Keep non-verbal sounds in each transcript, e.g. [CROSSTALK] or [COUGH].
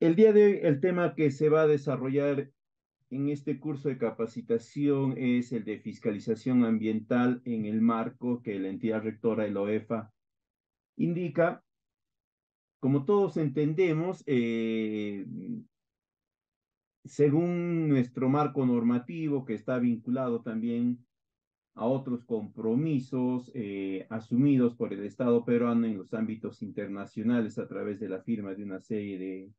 El día de hoy, el tema que se va a desarrollar en este curso de capacitación es el de fiscalización ambiental en el marco que la entidad rectora el OEFA e indica. Como todos entendemos, eh, según nuestro marco normativo que está vinculado también a otros compromisos eh, asumidos por el Estado peruano en los ámbitos internacionales a través de la firma de una serie de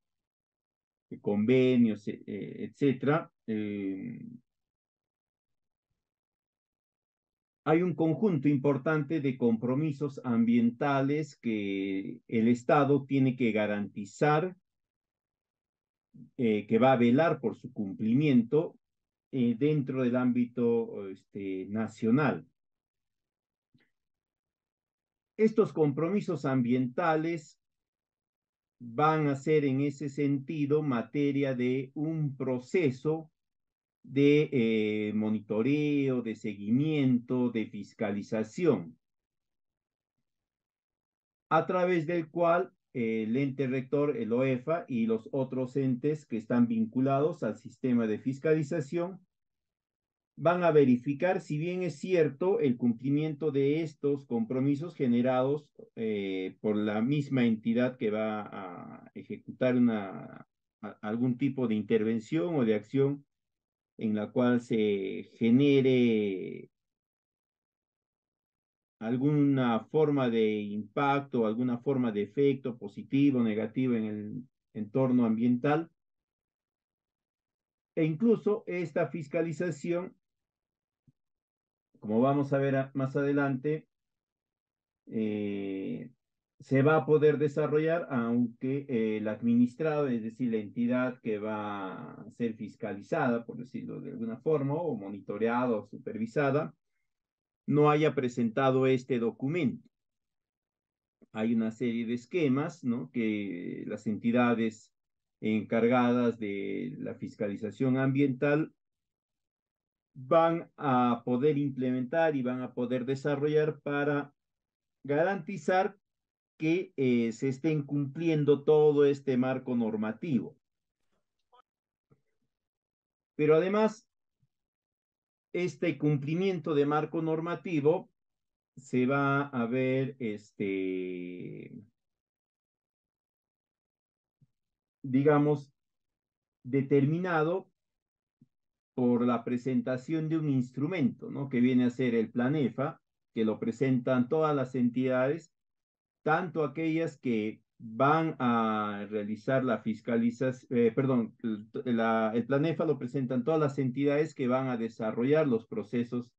eh, convenios, e, eh, etcétera, eh, hay un conjunto importante de compromisos ambientales que el Estado tiene que garantizar que va a velar por su cumplimiento dentro del ámbito este, nacional. Estos compromisos ambientales van a ser en ese sentido materia de un proceso de eh, monitoreo, de seguimiento, de fiscalización, a través del cual el ente rector, el OEFA, y los otros entes que están vinculados al sistema de fiscalización van a verificar si bien es cierto el cumplimiento de estos compromisos generados eh, por la misma entidad que va a ejecutar una, algún tipo de intervención o de acción en la cual se genere alguna forma de impacto, alguna forma de efecto positivo o negativo en el entorno ambiental. E incluso esta fiscalización como vamos a ver más adelante, eh, se va a poder desarrollar aunque eh, el administrado, es decir, la entidad que va a ser fiscalizada, por decirlo de alguna forma, o monitoreada o supervisada, no haya presentado este documento. Hay una serie de esquemas ¿no? que las entidades encargadas de la fiscalización ambiental van a poder implementar y van a poder desarrollar para garantizar que eh, se estén cumpliendo todo este marco normativo. Pero además, este cumplimiento de marco normativo se va a ver este, digamos, determinado por la presentación de un instrumento, ¿no? Que viene a ser el Planefa, que lo presentan todas las entidades, tanto aquellas que van a realizar la fiscalización, eh, perdón, la, el Planefa lo presentan todas las entidades que van a desarrollar los procesos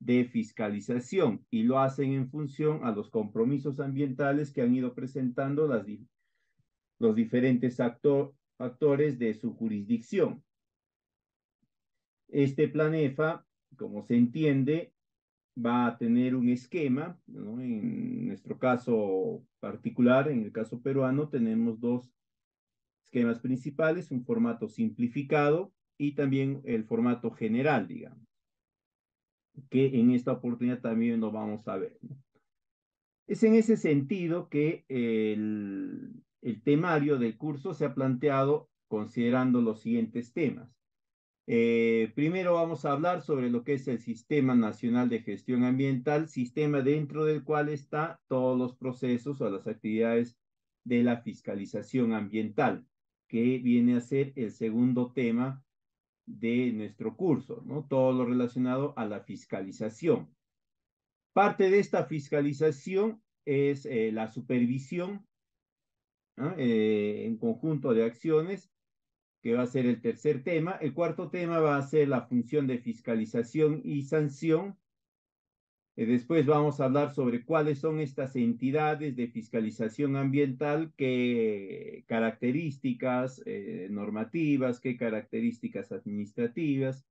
de fiscalización y lo hacen en función a los compromisos ambientales que han ido presentando los diferentes actores de su jurisdicción. Este plan e como se entiende, va a tener un esquema, en nuestro caso particular, en el caso peruano, tenemos dos esquemas principales, un formato simplificado y también el formato general, digamos, que en esta oportunidad también lo vamos a ver. Es en ese sentido que el temario del curso se ha planteado considerando los siguientes temas. Eh, primero vamos a hablar sobre lo que es el Sistema Nacional de Gestión Ambiental, sistema dentro del cual está todos los procesos o las actividades de la fiscalización ambiental, que viene a ser el segundo tema de nuestro curso, ¿no? Todo lo relacionado a la fiscalización. Parte de esta fiscalización es eh, la supervisión eh, en conjunto de acciones que va a ser el tercer tema. El cuarto tema va a ser la función de fiscalización y sanción. Eh, después vamos a hablar sobre cuáles son estas entidades de fiscalización ambiental, qué características eh, normativas, qué características administrativas,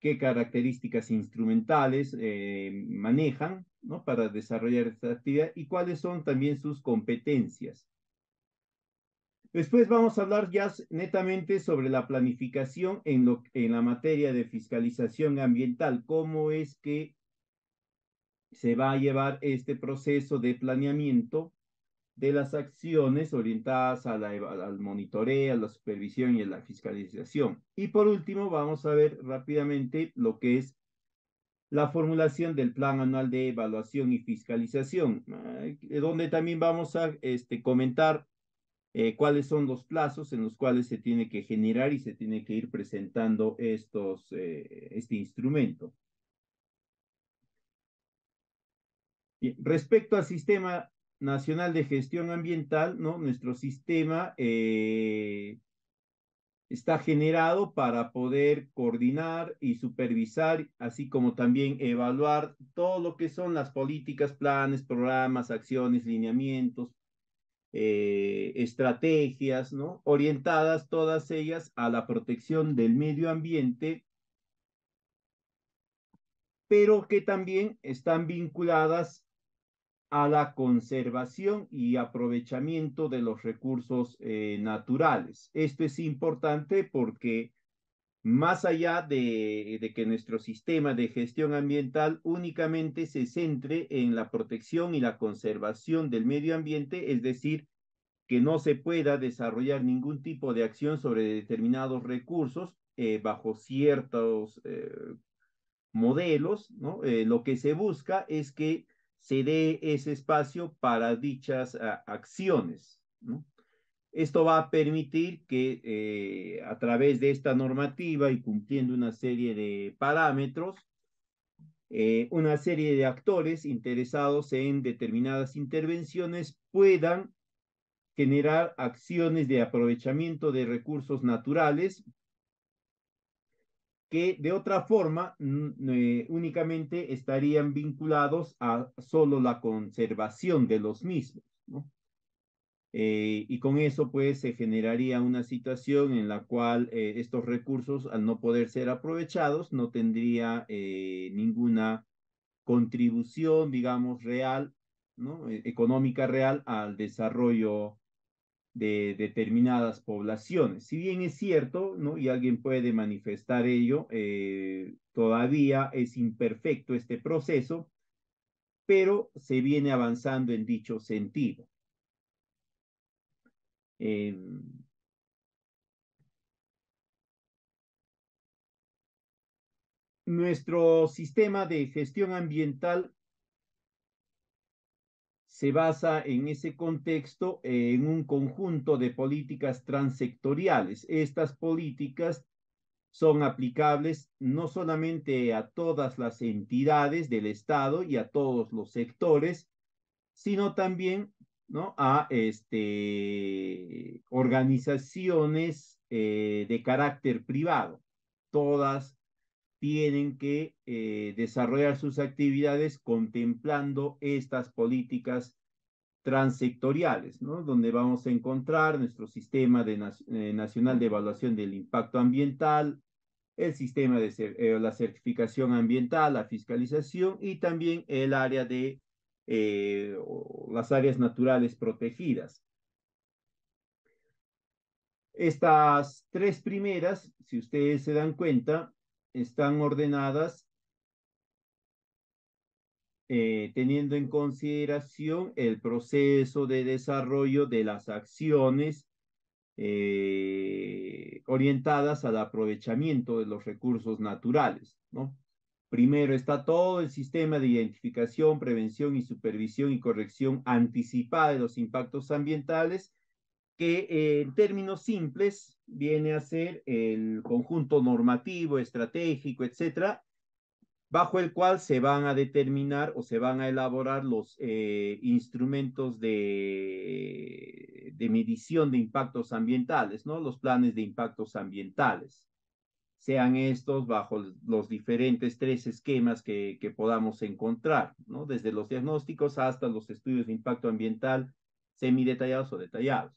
qué características instrumentales eh, manejan ¿no? para desarrollar esta actividad y cuáles son también sus competencias. Después vamos a hablar ya netamente sobre la planificación en, en la materia de fiscalización ambiental, cómo es que se va a llevar este proceso de planeamiento de las acciones orientadas a la, al monitoreo, a la supervisión y a la fiscalización. Y por último, vamos a ver rápidamente lo que es la formulación del plan anual de evaluación y fiscalización, ah, donde también vamos a este, comentar eh, cuáles son los plazos en los cuales se tiene que generar y se tiene que ir presentando estos, eh, este instrumento. respecto al Sistema Nacional de Gestión Ambiental, ¿no? nuestro sistema eh, está generado para poder coordinar y supervisar, así como también evaluar todo lo que son las políticas, planes, programas, acciones, lineamientos, eh, estrategias, ¿no? Orientadas todas ellas a la protección del medio ambiente, pero que también están vinculadas a la conservación y aprovechamiento de los recursos eh, naturales. Esto es importante porque más allá de, que nuestro sistema de gestión ambiental únicamente se centre en la protección y la conservación del medio ambiente, es decir, que no se pueda desarrollar ningún tipo de acción sobre determinados recursos eh, bajo ciertos eh, modelos, ¿no? Eh, lo que se busca es que se dé ese espacio para dichas ah, acciones, ¿no? Esto va a permitir que eh, a través de esta normativa y cumpliendo una serie de parámetros, eh, una serie de actores interesados en determinadas intervenciones puedan generar acciones de aprovechamiento de recursos naturales que de otra forma eh, únicamente estarían vinculados a solo la conservación de los mismos. ¿no? Eh, y con eso, pues, se generaría una situación en la cual eh, estos recursos, al no poder ser aprovechados, no tendría eh, ninguna contribución, digamos, real, e, económica real al desarrollo de determinadas poblaciones. Si bien es cierto, ¿no? Y alguien puede manifestar ello, todavía es imperfecto este proceso, pero se viene avanzando en dicho sentido. Em, nuestro sistema de gestión ambiental se basa en ese contexto en un conjunto de políticas transectoriales. Estas políticas son aplicables no solamente a todas las entidades del Estado y a todos los sectores, sino también ¿no? a este, organizaciones eh, de carácter privado. Todas tienen que eh, desarrollar sus actividades contemplando estas políticas transsectoriales, ¿no? donde vamos a encontrar nuestro sistema de, eh, nacional de evaluación del impacto ambiental, el sistema de la certificación ambiental, la fiscalización y también el área de eh, las áreas naturales protegidas. Estas tres primeras, si ustedes se dan cuenta, están ordenadas eh, teniendo en consideración el proceso de desarrollo de las acciones eh, orientadas al aprovechamiento de los recursos naturales, ¿no? Primero está todo el sistema de identificación, prevención y supervisión y corrección anticipada de los impactos ambientales, que eh, en términos simples viene a ser el conjunto normativo, estratégico, etcétera, bajo el cual se van a determinar o se van a elaborar los eh, instrumentos de, de medición de impactos ambientales, ¿no? Los planes de impactos ambientales sean estos bajo los diferentes tres esquemas que, podamos encontrar, ¿no? Desde los diagnósticos hasta los estudios de impacto ambiental semidetallados o detallados.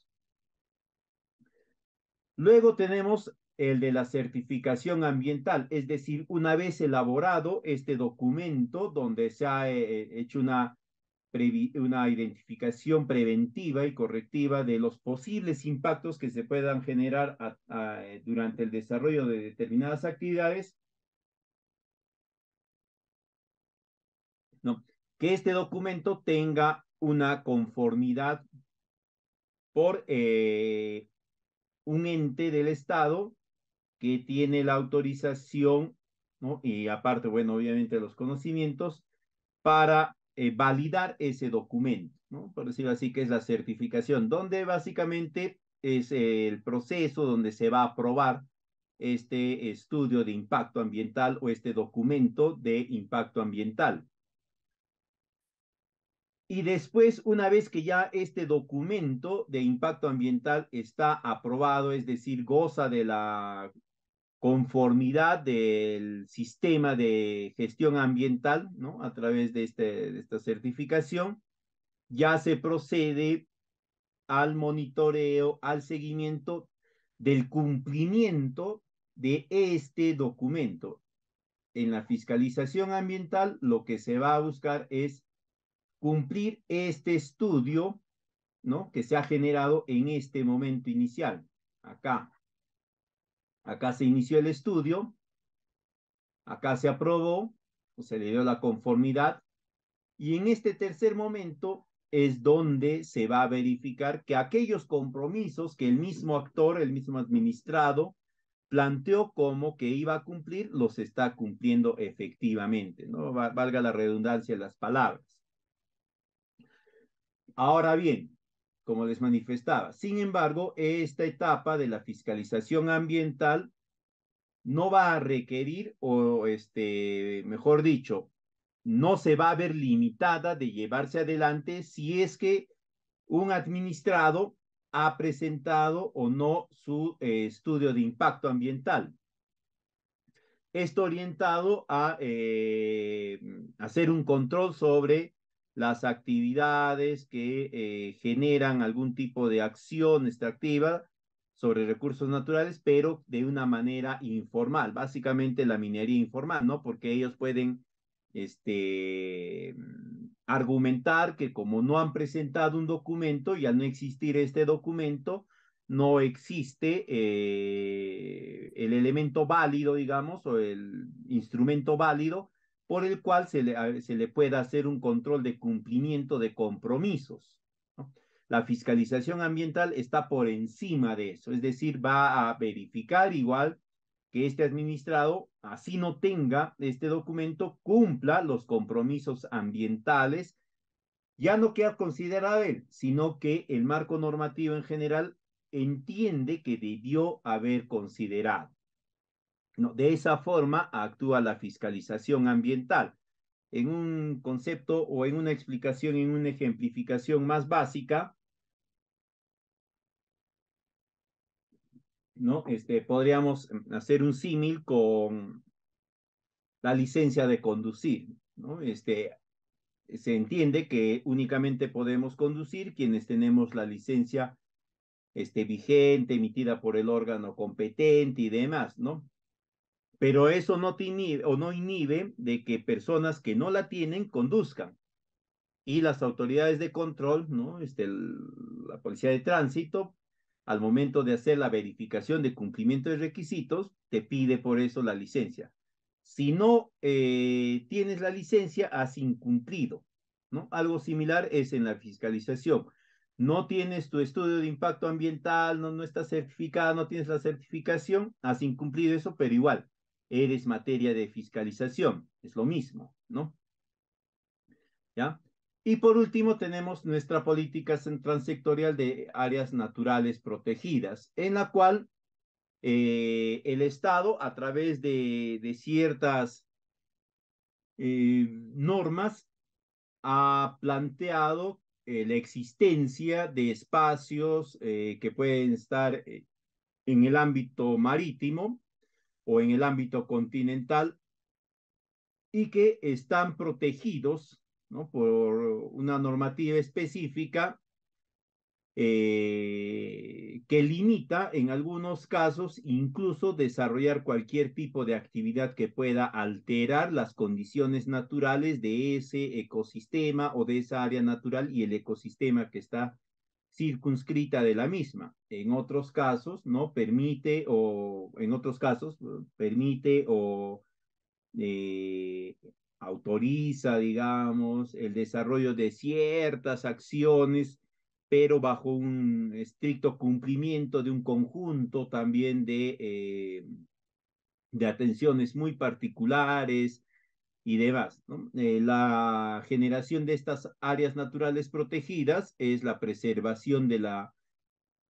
Luego tenemos el de la certificación ambiental, es decir, una vez elaborado este documento donde se ha eh, eh, hecho una una identificación preventiva y correctiva de los posibles impactos que se puedan generar eh, durante el desarrollo de determinadas actividades. que este documento tenga una conformidad por eh, un ente del Estado que tiene la autorización, y aparte, bueno, obviamente los conocimientos, para eh, validar ese documento, ¿no? por decirlo así, que es la certificación, donde básicamente es el proceso donde se va a aprobar este estudio de impacto ambiental o este documento de impacto ambiental. Y después, una vez que ya este documento de impacto ambiental está aprobado, es decir, goza de la conformidad del sistema de gestión ambiental, ¿no? A través de, este, de esta certificación, ya se procede al monitoreo, al seguimiento del cumplimiento de este documento. En la fiscalización ambiental, lo que se va a buscar es cumplir este estudio, ¿no? Que se ha generado en este momento inicial, acá, Acá se inició el estudio, acá se aprobó, se le dio la conformidad, y en este tercer momento es donde se va a verificar que aquellos compromisos que el mismo actor, el mismo administrado, planteó como que iba a cumplir, los está cumpliendo efectivamente, ¿no? Valga la redundancia de las palabras. Ahora bien, como les manifestaba. Sin embargo, esta etapa de la fiscalización ambiental no va a requerir, o este, mejor dicho, no se va a ver limitada de llevarse adelante si es que un administrado ha presentado o no su eh, estudio de impacto ambiental. Esto orientado a eh, hacer un control sobre las actividades que eh, generan algún tipo de acción extractiva sobre recursos naturales, pero de una manera informal, básicamente la minería informal, ¿no? Porque ellos pueden este, argumentar que como no han presentado un documento y al no existir este documento, no existe eh, el elemento válido, digamos, o el instrumento válido por el cual se le, se pueda hacer un control de cumplimiento de compromisos. La fiscalización ambiental está por encima de eso, es decir, va a verificar igual que este administrado, así no tenga este documento, cumpla los compromisos ambientales, ya no queda considerado él, sino que el marco normativo en general entiende que debió haber considerado de esa forma actúa la fiscalización ambiental. En un concepto o en una explicación, en una ejemplificación más básica, ¿no? Este, podríamos hacer un símil con la licencia de conducir, Este, se entiende que únicamente podemos conducir quienes tenemos la licencia este, vigente, emitida por el órgano competente y demás, ¿no? pero eso no inhibe o no inhibe de que personas que no la tienen conduzcan. Y las autoridades de control, ¿no? Este, la policía de tránsito, al momento de hacer la verificación de cumplimiento de requisitos, te pide por eso la licencia. Si no eh, tienes la licencia, has incumplido, ¿no? Algo similar es en la fiscalización. No tienes tu estudio de impacto ambiental, no, no estás certificada, no tienes la certificación, has incumplido eso, pero igual, eres materia de fiscalización, es lo mismo, ¿no? ¿Ya? Y por último, tenemos nuestra política transectorial de áreas naturales protegidas, en la cual eh, el Estado, a través de, ciertas eh, normas, ha planteado eh, la existencia de espacios que pueden estar en el ámbito marítimo, o en el ámbito continental y que están protegidos ¿no? por una normativa específica eh, que limita en algunos casos incluso desarrollar cualquier tipo de actividad que pueda alterar las condiciones naturales de ese ecosistema o de esa área natural y el ecosistema que está circunscrita de la misma. En otros casos, ¿no? Permite o, en otros casos, permite o eh, autoriza, digamos, el desarrollo de ciertas acciones, pero bajo un estricto cumplimiento de un conjunto también de, eh, de atenciones muy particulares, y demás. Eh, la generación de estas áreas naturales protegidas es la preservación de la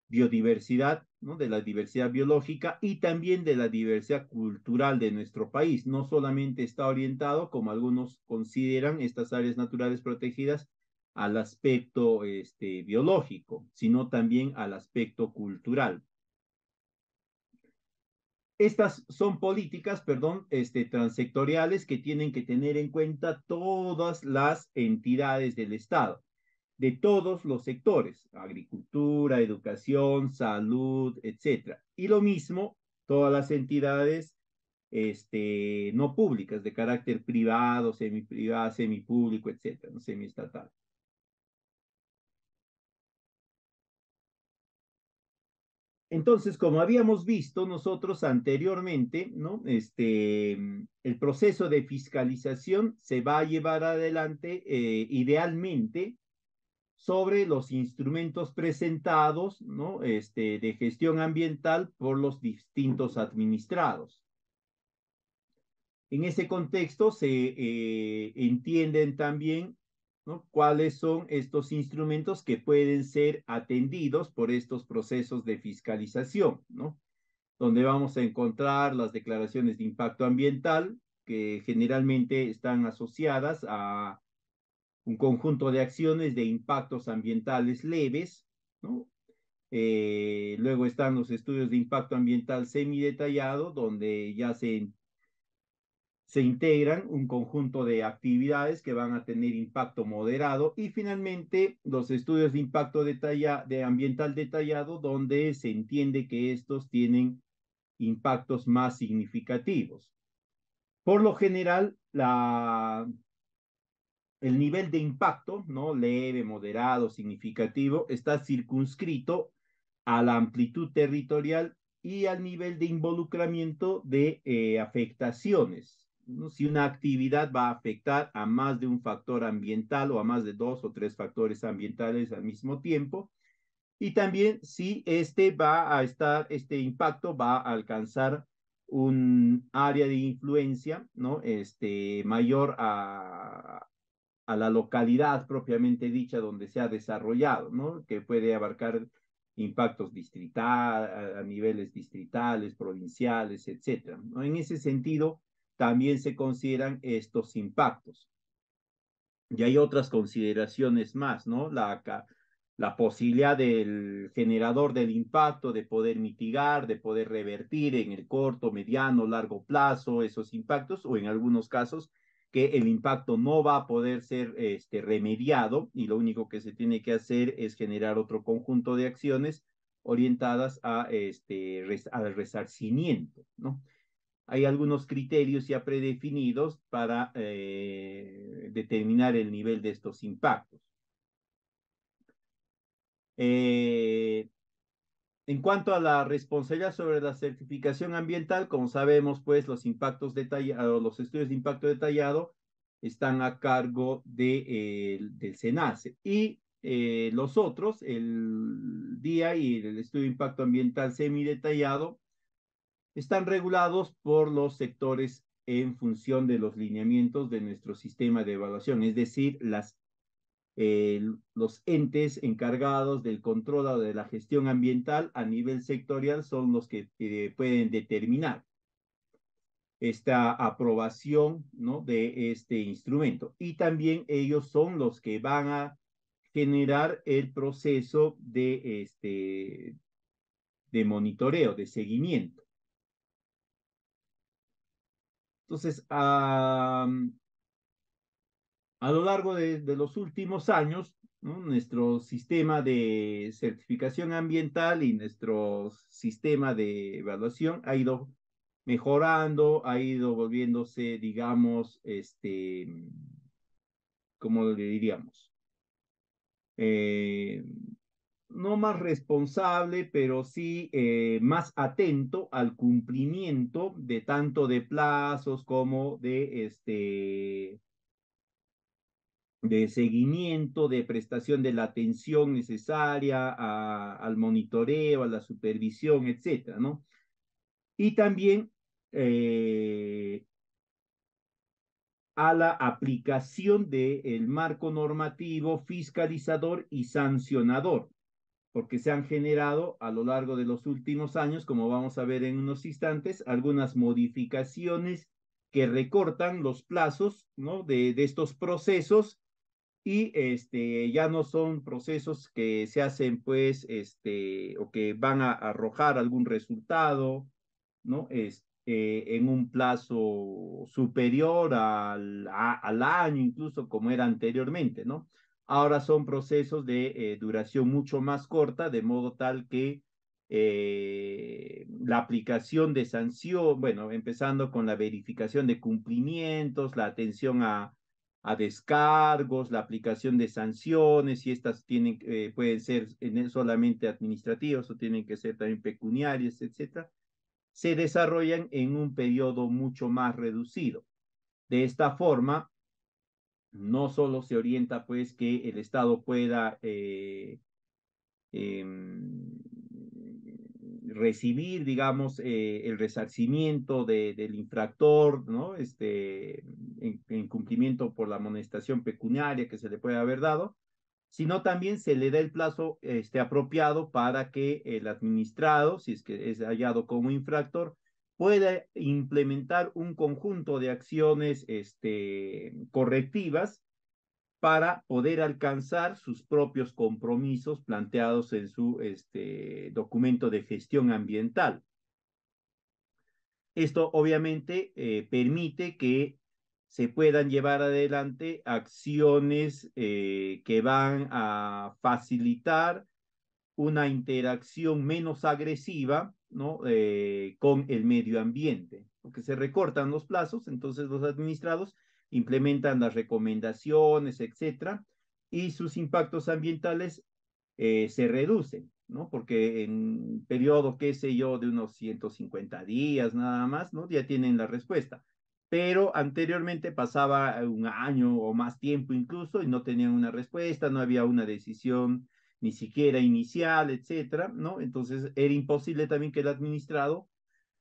biodiversidad, de la diversidad biológica y también de la diversidad cultural de nuestro país. No solamente está orientado, como algunos consideran, estas áreas naturales protegidas al aspecto este, biológico, sino también al aspecto cultural. Estas son políticas, perdón, este, transectoriales que tienen que tener en cuenta todas las entidades del Estado, de todos los sectores, agricultura, educación, salud, etcétera. Y lo mismo, todas las entidades este, no públicas, de carácter privado, semiprivado, semipúblico, etcétera, semiestatal. Entonces, como habíamos visto nosotros anteriormente, ¿no? Este, mm, el proceso de fiscalización se va a llevar adelante eh, idealmente sobre los instrumentos presentados, ¿no? Este, de gestión ambiental por los distintos administrados. En ese contexto se eh, entienden también cuáles son estos instrumentos que pueden ser atendidos por estos procesos de fiscalización, ¿no? donde vamos a encontrar las declaraciones de impacto ambiental, que generalmente están asociadas a un conjunto de acciones de impactos ambientales leves, eh, luego están los estudios de impacto ambiental semidetallado, donde ya se se integran un conjunto de actividades que van a tener impacto moderado y finalmente los estudios de impacto de ambiental detallado donde se entiende que estos tienen impactos más significativos. Por lo general, la, el nivel de impacto, ¿no? leve, moderado, significativo, está circunscrito a la amplitud territorial y al nivel de involucramiento de eh, afectaciones, si una actividad va a afectar a más de un factor ambiental o a más de dos o tres factores ambientales al mismo tiempo. Y también si este va a estar, este impacto va a alcanzar un área de influencia, ¿no? Este, mayor a, la localidad propiamente dicha donde se ha desarrollado, ¿no? Que puede abarcar impactos distritales, a, niveles distritales, provinciales, etcétera. ¿no? En ese sentido, también se consideran estos impactos. Y hay otras consideraciones más, ¿no? La, la posibilidad del generador del impacto de poder mitigar, de poder revertir en el corto, mediano, largo plazo esos impactos o en algunos casos que el impacto no va a poder ser este, remediado y lo único que se tiene que hacer es generar otro conjunto de acciones orientadas a este, al resarcimiento, ¿no? hay algunos criterios ya predefinidos para eh, determinar el nivel de estos impactos. Eh, en cuanto a la responsabilidad sobre la certificación ambiental, como sabemos, pues los impactos detallados, los estudios de impacto detallado están a cargo de, eh, del SENACE. Y los otros, el DIA y el estudio de impacto ambiental semidetallado, están regulados por los sectores en función de los lineamientos de nuestro sistema de evaluación, es decir, eh, los entes encargados del control o de la gestión ambiental a nivel sectorial son los que eh, pueden determinar esta aprobación ¿no? de este instrumento. Y también ellos son los que van a generar el proceso de, este, de monitoreo, de seguimiento. Entonces, mm, a, lo largo de, los últimos años, nuestro sistema de certificación ambiental y nuestro sistema de evaluación ha ido mejorando, ha ido volviéndose, digamos, este, mm, ¿cómo le diríamos? Eh, no más responsable, pero sí eh, más atento al cumplimiento de tanto de plazos como de este de seguimiento, de prestación de la atención necesaria al monitoreo, a la supervisión, etcétera, ¿no? Y también eh, a la aplicación del marco normativo fiscalizador y sancionador, porque se han generado a lo largo de los últimos años, como vamos a ver en unos instantes, algunas modificaciones que recortan los plazos ¿no? de, estos procesos y este, ya no son procesos que se hacen pues este, o que van a arrojar algún resultado ¿no? es eh, en un plazo superior al, al año incluso como era anteriormente, ¿no? Ahora son procesos de eh, duración mucho más corta, de modo tal que eh, la aplicación de sanción, bueno, empezando con la verificación de cumplimientos, la atención a, descargos, la aplicación de sanciones, si estas tienen, eh, pueden ser e, solamente administrativas o tienen que ser también pecuniarias, etcétera, se desarrollan en un periodo mucho más reducido. De esta forma, no solo se orienta pues que el Estado pueda eh, em, recibir, digamos, eh, el resarcimiento del infractor, ¿no? Este, en, cumplimiento por la amonestación pecuniaria que se le puede haber dado, sino también se le da el plazo este, apropiado para que el administrado, si es que es hallado como infractor, pueda implementar un conjunto de acciones este, correctivas para poder alcanzar sus propios compromisos planteados en su este, documento de gestión ambiental. Esto obviamente eh, permite que se puedan llevar adelante acciones eh, que van a facilitar una interacción menos agresiva ¿no? Eh, con el medio ambiente, porque se recortan los plazos, entonces los administrados implementan las recomendaciones, etcétera, y sus impactos ambientales eh, se reducen, ¿no? Porque en periodo, qué sé yo, de unos 150 días nada más, ¿no? Ya tienen la respuesta. Pero anteriormente pasaba un año o más tiempo incluso y no tenían una respuesta, no había una decisión ni siquiera inicial, etcétera, ¿no? Entonces era imposible también que el administrado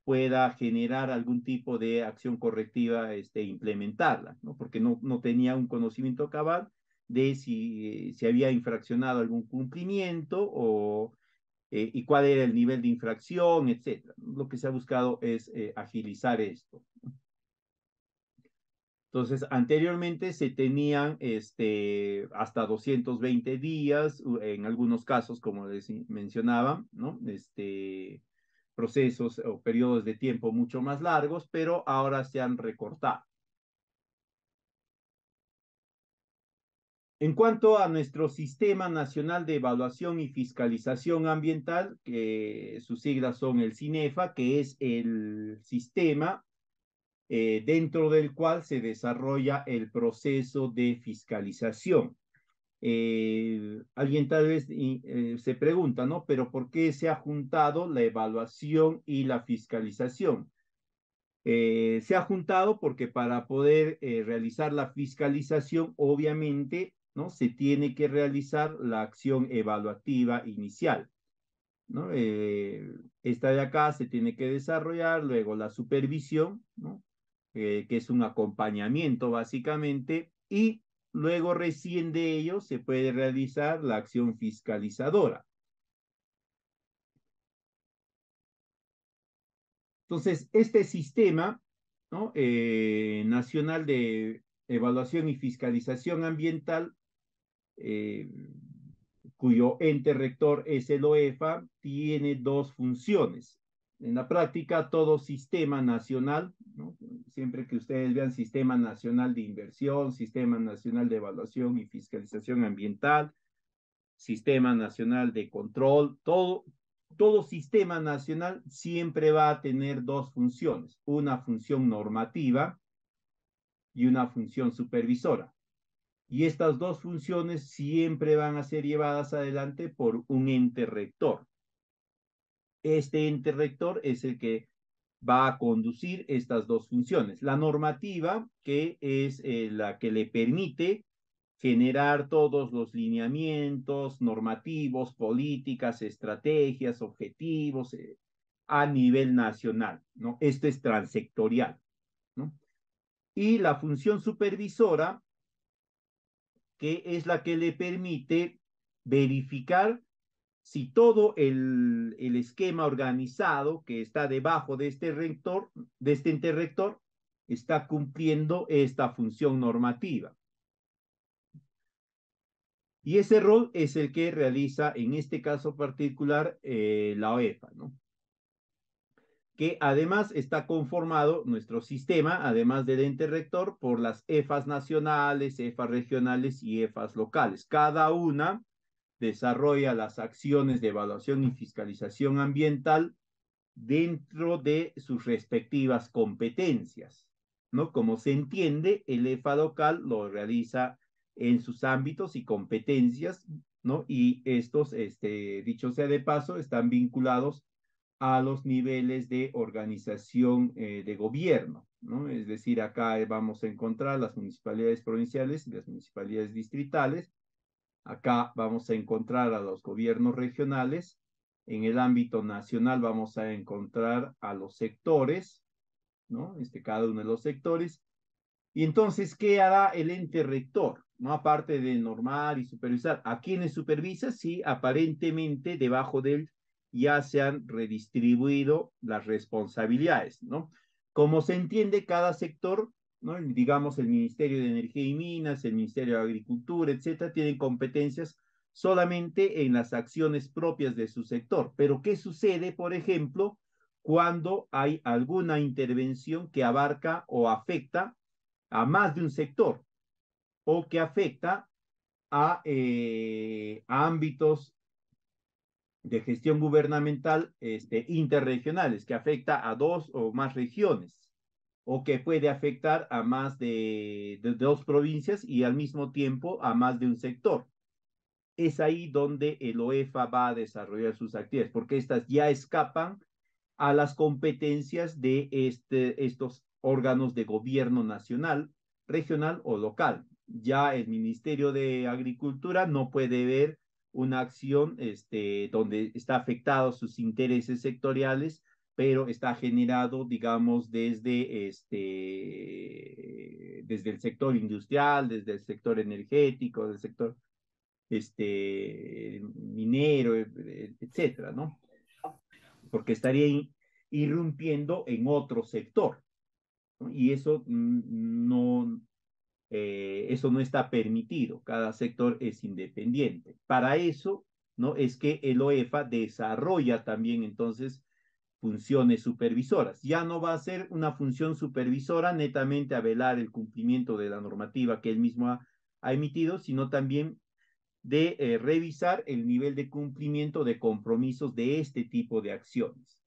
pueda generar algún tipo de acción correctiva, este, implementarla, ¿no? Porque no, no tenía un conocimiento cabal de si eh, se había infraccionado algún cumplimiento o, eh, y cuál era el nivel de infracción, etcétera. Lo que se ha buscado es eh, agilizar esto. Entonces, anteriormente se tenían este, hasta 220 días, en algunos casos, como les mencionaba, este, procesos o periodos de tiempo mucho más largos, pero ahora se han recortado. En cuanto a nuestro Sistema Nacional de Evaluación y Fiscalización Ambiental, que sus siglas son el CINEFA, que es el sistema eh, dentro del cual se desarrolla el proceso de fiscalización. Eh, alguien tal vez eh, se pregunta, ¿no? Pero ¿por qué se ha juntado la evaluación y la fiscalización? se ha juntado porque para poder realizar la fiscalización, obviamente, ¿no? Se tiene que realizar la acción evaluativa inicial, ¿no? esta de acá se tiene que desarrollar, luego la supervisión, ¿no? Eh, que es un acompañamiento básicamente, y luego recién de ello se puede realizar la acción fiscalizadora. Entonces, este sistema eh, nacional de evaluación y fiscalización ambiental, eh, cuyo ente rector es el OEFA, tiene dos funciones en la práctica todo sistema nacional, siempre que ustedes vean sistema nacional de inversión, sistema nacional de evaluación y fiscalización ambiental, sistema nacional de control, todo, todo sistema nacional siempre va a tener dos funciones, una función normativa y una función supervisora. Y estas dos funciones siempre van a ser llevadas adelante por un ente rector. Este ente rector es el que va a conducir estas dos funciones. La normativa, que es eh, la que le permite generar todos los lineamientos normativos, políticas, estrategias, objetivos eh, a nivel nacional, ¿no? Esto es transectorial, ¿no? Y la función supervisora, que es la que le permite verificar si todo el, esquema organizado que está debajo de este rector, de este ente rector, está cumpliendo esta función normativa. Y ese rol es el que realiza, en este caso particular, eh, la OEFA, ¿no? que además está conformado nuestro sistema, además del ente rector, por las EFAs nacionales, EFAs regionales y EFAs locales, cada una desarrolla las acciones de evaluación y fiscalización ambiental dentro de sus respectivas competencias, ¿no? Como se entiende, el EFA local lo realiza en sus ámbitos y competencias, ¿no? Y estos, este, dicho sea de paso, están vinculados a los niveles de organización eh, de gobierno, ¿no? Es decir, acá vamos a encontrar las municipalidades provinciales y las municipalidades distritales, Acá vamos a encontrar a los gobiernos regionales. En el ámbito nacional vamos a encontrar a los sectores, ¿no? Este, cada uno de los sectores. Y entonces, ¿qué hará el ente rector? ¿No? Aparte de normal y supervisar. ¿A quiénes supervisa? Sí, aparentemente debajo de él ya se han redistribuido las responsabilidades, ¿no? Como se entiende, cada sector digamos el Ministerio de Energía y Minas, el Ministerio de Agricultura, etcétera, tienen competencias solamente en las acciones propias de su sector. Pero ¿qué sucede, por ejemplo, cuando hay alguna intervención que abarca o afecta a más de un sector o que afecta a, eh, ámbitos de gestión gubernamental este, interregionales, que afecta a dos o más regiones? o que puede afectar a más de, dos provincias y al mismo tiempo a más de un sector. Es ahí donde el OEFA va a desarrollar sus actividades, porque estas ya escapan a las competencias de este, estos órganos de gobierno nacional, regional o local. Ya el Ministerio de Agricultura no puede ver una acción este, donde está afectados sus intereses sectoriales pero está generado, digamos, desde, este, desde el sector industrial, desde el sector energético, del sector este, minero, e, e, etcétera, ¿no? Porque estaría irrumpiendo en otro sector. Y eso no, eh, eso no está permitido. Cada sector es independiente. Para eso, ¿no? Es que el OEFA desarrolla también entonces funciones supervisoras. Ya no va a ser una función supervisora netamente a velar el cumplimiento de la normativa que él mismo ha, emitido, sino también de eh, revisar el nivel de cumplimiento de compromisos de este tipo de acciones.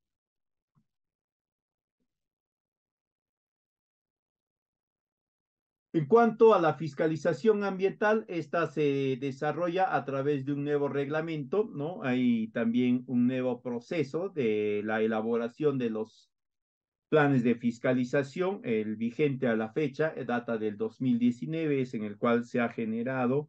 En cuanto a la fiscalización ambiental, esta se desarrolla a través de un nuevo reglamento, ¿no? Hay también un nuevo proceso de la elaboración de los planes de fiscalización. El vigente a la fecha eh, data del 2019, es en el cual se ha generado,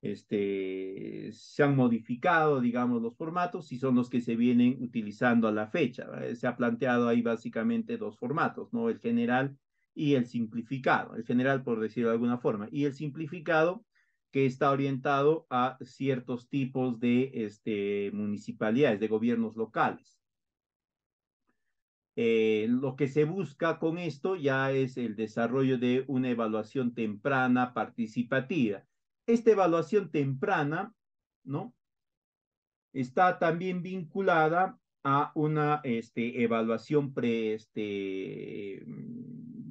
este, se han modificado, digamos, los formatos y son los que se vienen utilizando a la fecha. Se ha planteado ahí básicamente dos formatos, ¿no? El general y el simplificado, el general por decirlo de alguna forma, y el simplificado que está orientado a ciertos tipos de este, municipalidades, de gobiernos locales. Eh, lo que se busca con esto ya es el desarrollo de una evaluación temprana participativa. Esta evaluación temprana, ¿no? Está también vinculada a una este, evaluación pre, este,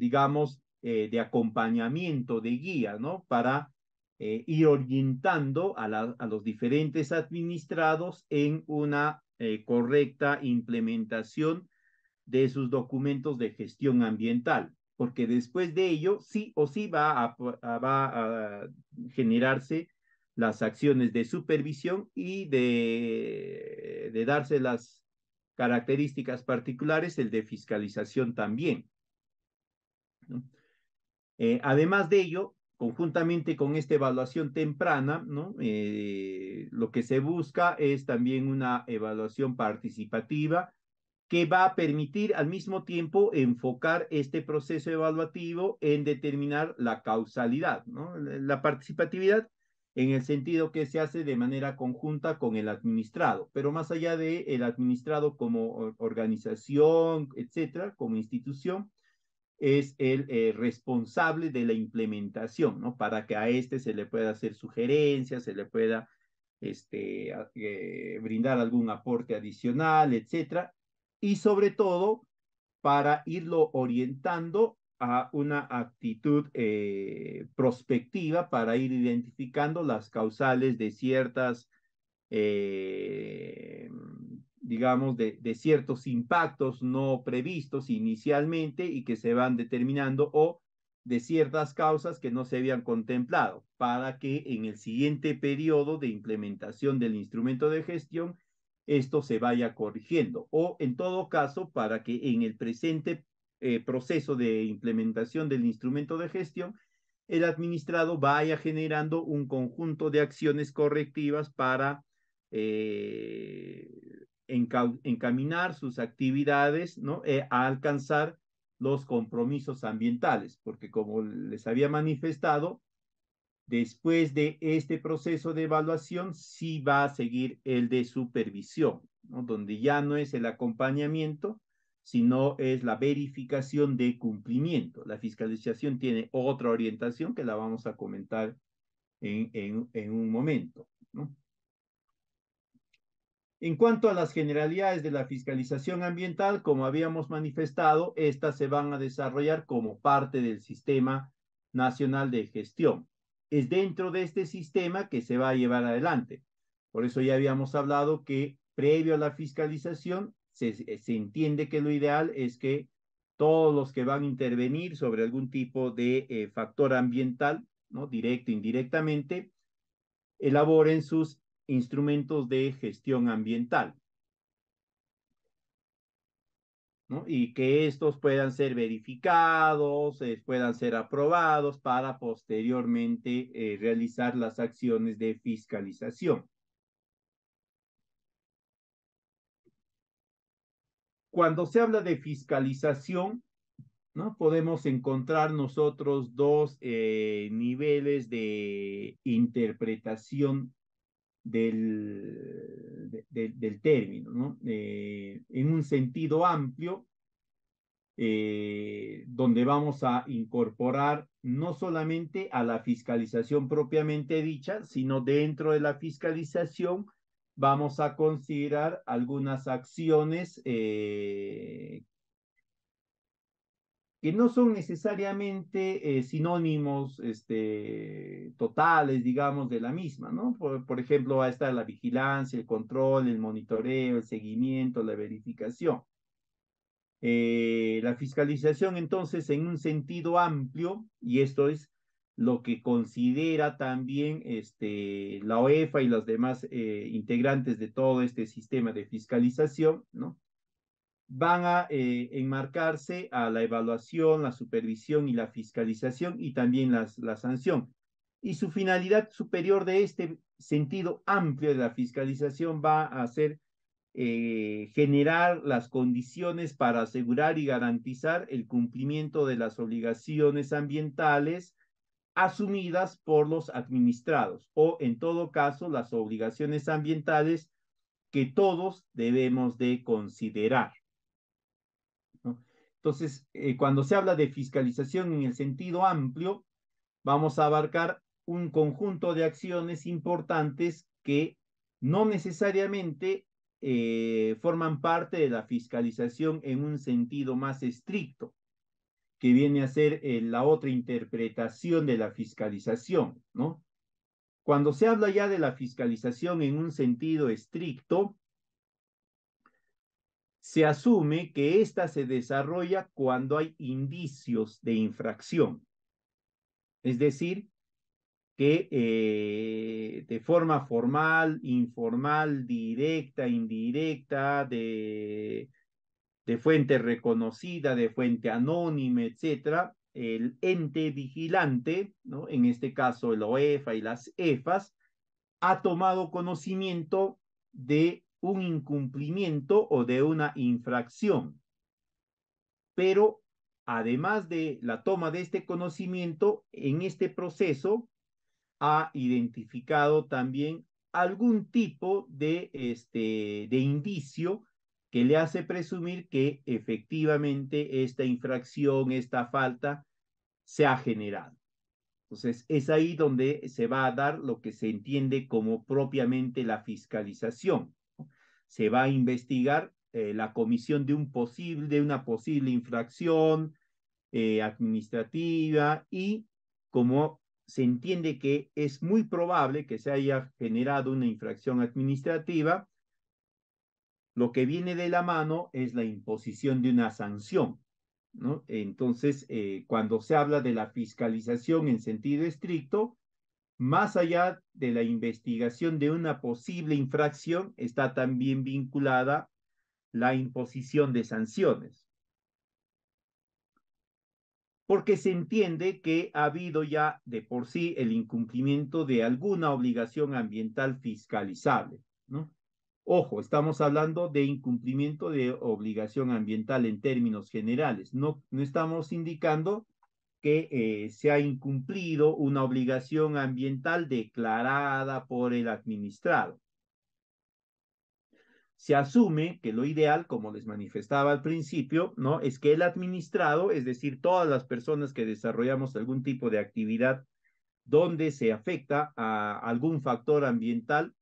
digamos, eh, de acompañamiento, de guía, ¿no? Para eh, ir orientando a, los diferentes administrados en una eh, correcta implementación de sus documentos de gestión ambiental, porque después de ello sí o sí va a, generarse las acciones de supervisión y de darse las características particulares, el de fiscalización también. Eh, además de ello, conjuntamente con esta evaluación temprana, eh, lo que se busca es también una evaluación participativa que va a permitir al mismo tiempo enfocar este proceso evaluativo en determinar la causalidad, la participatividad en el sentido que se hace de manera conjunta con el administrado, pero más allá de el administrado como organización, etcétera, como institución, es el eh, responsable de la implementación, ¿no? Para que a este se le pueda hacer sugerencias, se le pueda este, eh, brindar algún aporte adicional, etcétera, y sobre todo para irlo orientando a una actitud eh, prospectiva para ir identificando las causales de ciertas digamos, de, de, ciertos impactos no previstos inicialmente y que se van determinando o de ciertas causas que no se habían contemplado para que en el siguiente periodo de implementación del instrumento de gestión esto se vaya corrigiendo o en todo caso para que en el presente eh, proceso de implementación del instrumento de gestión el administrado vaya generando un conjunto de acciones correctivas para eh, encaminar sus actividades ¿no? Eh, a alcanzar los compromisos ambientales, porque como les había manifestado, después de este proceso de evaluación sí va a seguir el de supervisión, ¿no? donde ya no es el acompañamiento, sino es la verificación de cumplimiento. La fiscalización tiene otra orientación que la vamos a comentar en, un momento. ¿no? En cuanto a las generalidades de la fiscalización ambiental, como habíamos manifestado, estas se van a desarrollar como parte del Sistema Nacional de Gestión. Es dentro de este sistema que se va a llevar adelante. Por eso ya habíamos hablado que previo a la fiscalización se, entiende que lo ideal es que todos los que van a intervenir sobre algún tipo de eh, factor ambiental, ¿no? directo, indirectamente, elaboren sus instrumentos de gestión ambiental. Y que estos puedan ser verificados, eh, puedan ser aprobados para posteriormente eh, realizar las acciones de fiscalización. Cuando se habla de fiscalización, ¿no? podemos encontrar nosotros dos eh, niveles de interpretación del, término, ¿no? Eh, en un sentido amplio, eh, donde vamos a incorporar no solamente a la fiscalización propiamente dicha, sino dentro de la fiscalización vamos a considerar algunas acciones eh, que no son necesariamente eh, sinónimos este, totales, digamos, de la misma, ¿no? Por, ejemplo, va a estar la vigilancia, el control, el monitoreo, el seguimiento, la verificación. Eh, la fiscalización, entonces, en un sentido amplio, y esto es lo que considera también este, la OEFA y las demás eh, integrantes de todo este sistema de fiscalización, ¿no? van a eh, enmarcarse a la evaluación, la supervisión y la fiscalización y también las, la sanción. Y su finalidad superior de este sentido amplio de la fiscalización va a ser eh, generar las condiciones para asegurar y garantizar el cumplimiento de las obligaciones ambientales asumidas por los administrados o en todo caso las obligaciones ambientales que todos debemos de considerar. Entonces, eh, cuando se habla de fiscalización en el sentido amplio, vamos a abarcar un conjunto de acciones importantes que no necesariamente eh, forman parte de la fiscalización en un sentido más estricto, que viene a ser eh, la otra interpretación de la fiscalización, ¿no? Cuando se habla ya de la fiscalización en un sentido estricto, se asume que ésta se desarrolla cuando hay indicios de infracción. Es decir, que eh, de forma formal, informal, directa, indirecta, de, de fuente reconocida, de fuente anónima, etcétera, el ente vigilante, ¿no? en este caso el OEFA y las EFAS, ha tomado conocimiento de un incumplimiento o de una infracción. Pero además de la toma de este conocimiento, en este proceso ha identificado también algún tipo de, este, de indicio que le hace presumir que efectivamente esta infracción, esta falta, se ha generado. Entonces, es ahí donde se va a dar lo que se entiende como propiamente la fiscalización se va a investigar eh, la comisión de, una posible infracción eh, administrativa y como se entiende que es muy probable que se haya generado una infracción administrativa, lo que viene de la mano es la imposición de una sanción. Entonces, eh, cuando se habla de la fiscalización en sentido estricto, más allá de la investigación de una posible infracción, está también vinculada la imposición de sanciones. Porque se entiende que ha habido ya de por sí el incumplimiento de alguna obligación ambiental fiscalizable, ¿no? Ojo, estamos hablando de incumplimiento de obligación ambiental en términos generales, no, no estamos indicando que eh, se ha incumplido una obligación ambiental declarada por el administrado. Se asume que lo ideal, como les manifestaba al principio, ¿no? es que el administrado, es decir, todas las personas que desarrollamos algún tipo de actividad donde se afecta a algún factor ambiental,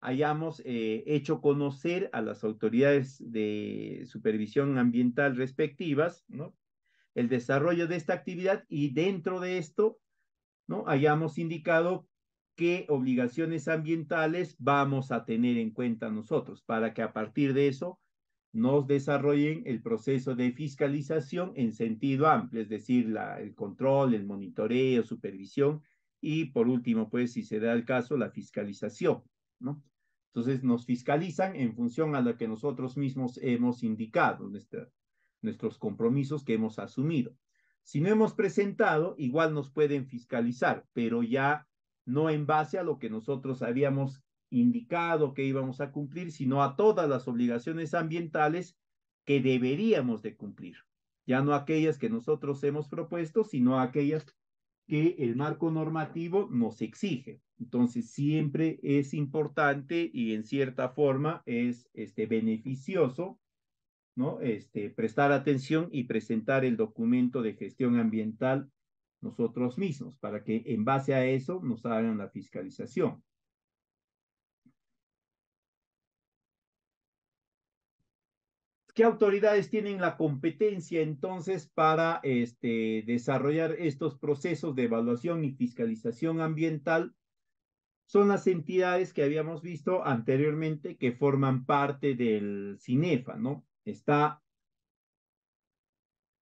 hayamos eh, hecho conocer a las autoridades de supervisión ambiental respectivas, ¿no? el desarrollo de esta actividad y dentro de esto, ¿no? Hayamos indicado qué obligaciones ambientales vamos a tener en cuenta nosotros para que a partir de eso nos desarrollen el proceso de fiscalización en sentido amplio, es decir, la, el control, el monitoreo, supervisión y por último, pues, si se da el caso, la fiscalización, ¿no? Entonces nos fiscalizan en función a lo que nosotros mismos hemos indicado, nuestros compromisos que hemos asumido. Si no hemos presentado, igual nos pueden fiscalizar, pero ya no en base a lo que nosotros habíamos indicado que íbamos a cumplir, sino a todas las obligaciones ambientales que deberíamos de cumplir. Ya no aquellas que nosotros hemos propuesto, sino aquellas que el marco normativo nos exige. Entonces, siempre es importante y en cierta forma es este, beneficioso ¿no? Este, prestar atención y presentar el documento de gestión ambiental nosotros mismos, para que en base a eso nos hagan la fiscalización. ¿Qué autoridades tienen la competencia entonces para este, desarrollar estos procesos de evaluación y fiscalización ambiental? Son las entidades que habíamos visto anteriormente que forman parte del CINEFA, ¿no? está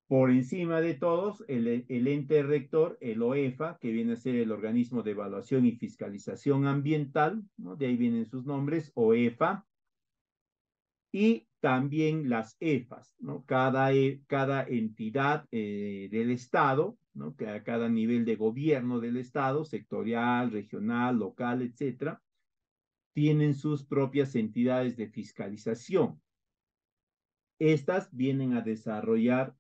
por encima de todos el, e, ente rector, el OEFA, que viene a ser el organismo de evaluación y fiscalización ambiental, ¿no? de ahí vienen sus nombres, OEFA, y también las EFAS, ¿no? cada, e, cada entidad eh, del Estado, ¿no? a cada nivel de gobierno del Estado, sectorial, regional, local, etcétera, tienen sus propias entidades de fiscalización. Estas vienen a desarrollar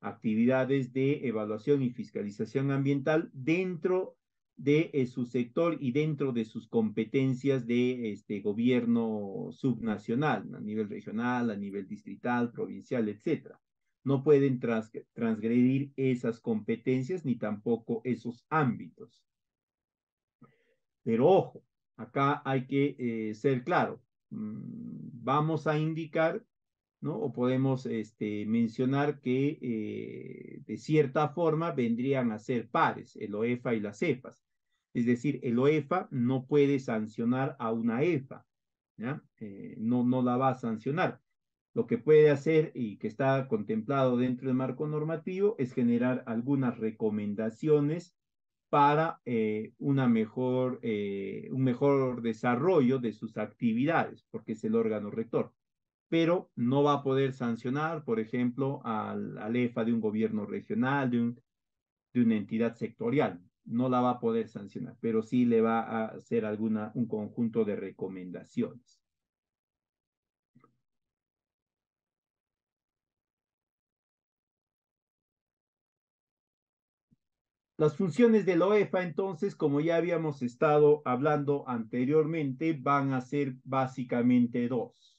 actividades de evaluación y fiscalización ambiental dentro de eh, su sector y dentro de sus competencias de este gobierno subnacional, a nivel regional, a nivel distrital, provincial, etcétera. No pueden transgredir esas competencias ni tampoco esos ámbitos. Pero ojo, acá hay que eh, ser claro. Mm, vamos a indicar o podemos este, mencionar que eh, de cierta forma vendrían a ser pares, el OEFA y las EFAs. Es decir, el OEFA no puede sancionar a una EFA, eh, no, no la va a sancionar. Lo que puede hacer y que está contemplado dentro del marco normativo es generar algunas recomendaciones para eh, una mejor, un mejor desarrollo de sus actividades, porque es el órgano rector pero no va a poder sancionar, por ejemplo, al, EFA de un gobierno regional, de, una entidad sectorial. No la va a poder sancionar, pero sí le va a hacer alguna, un conjunto de recomendaciones. Las funciones de OEFA, entonces, como ya habíamos estado hablando anteriormente, van a ser básicamente dos.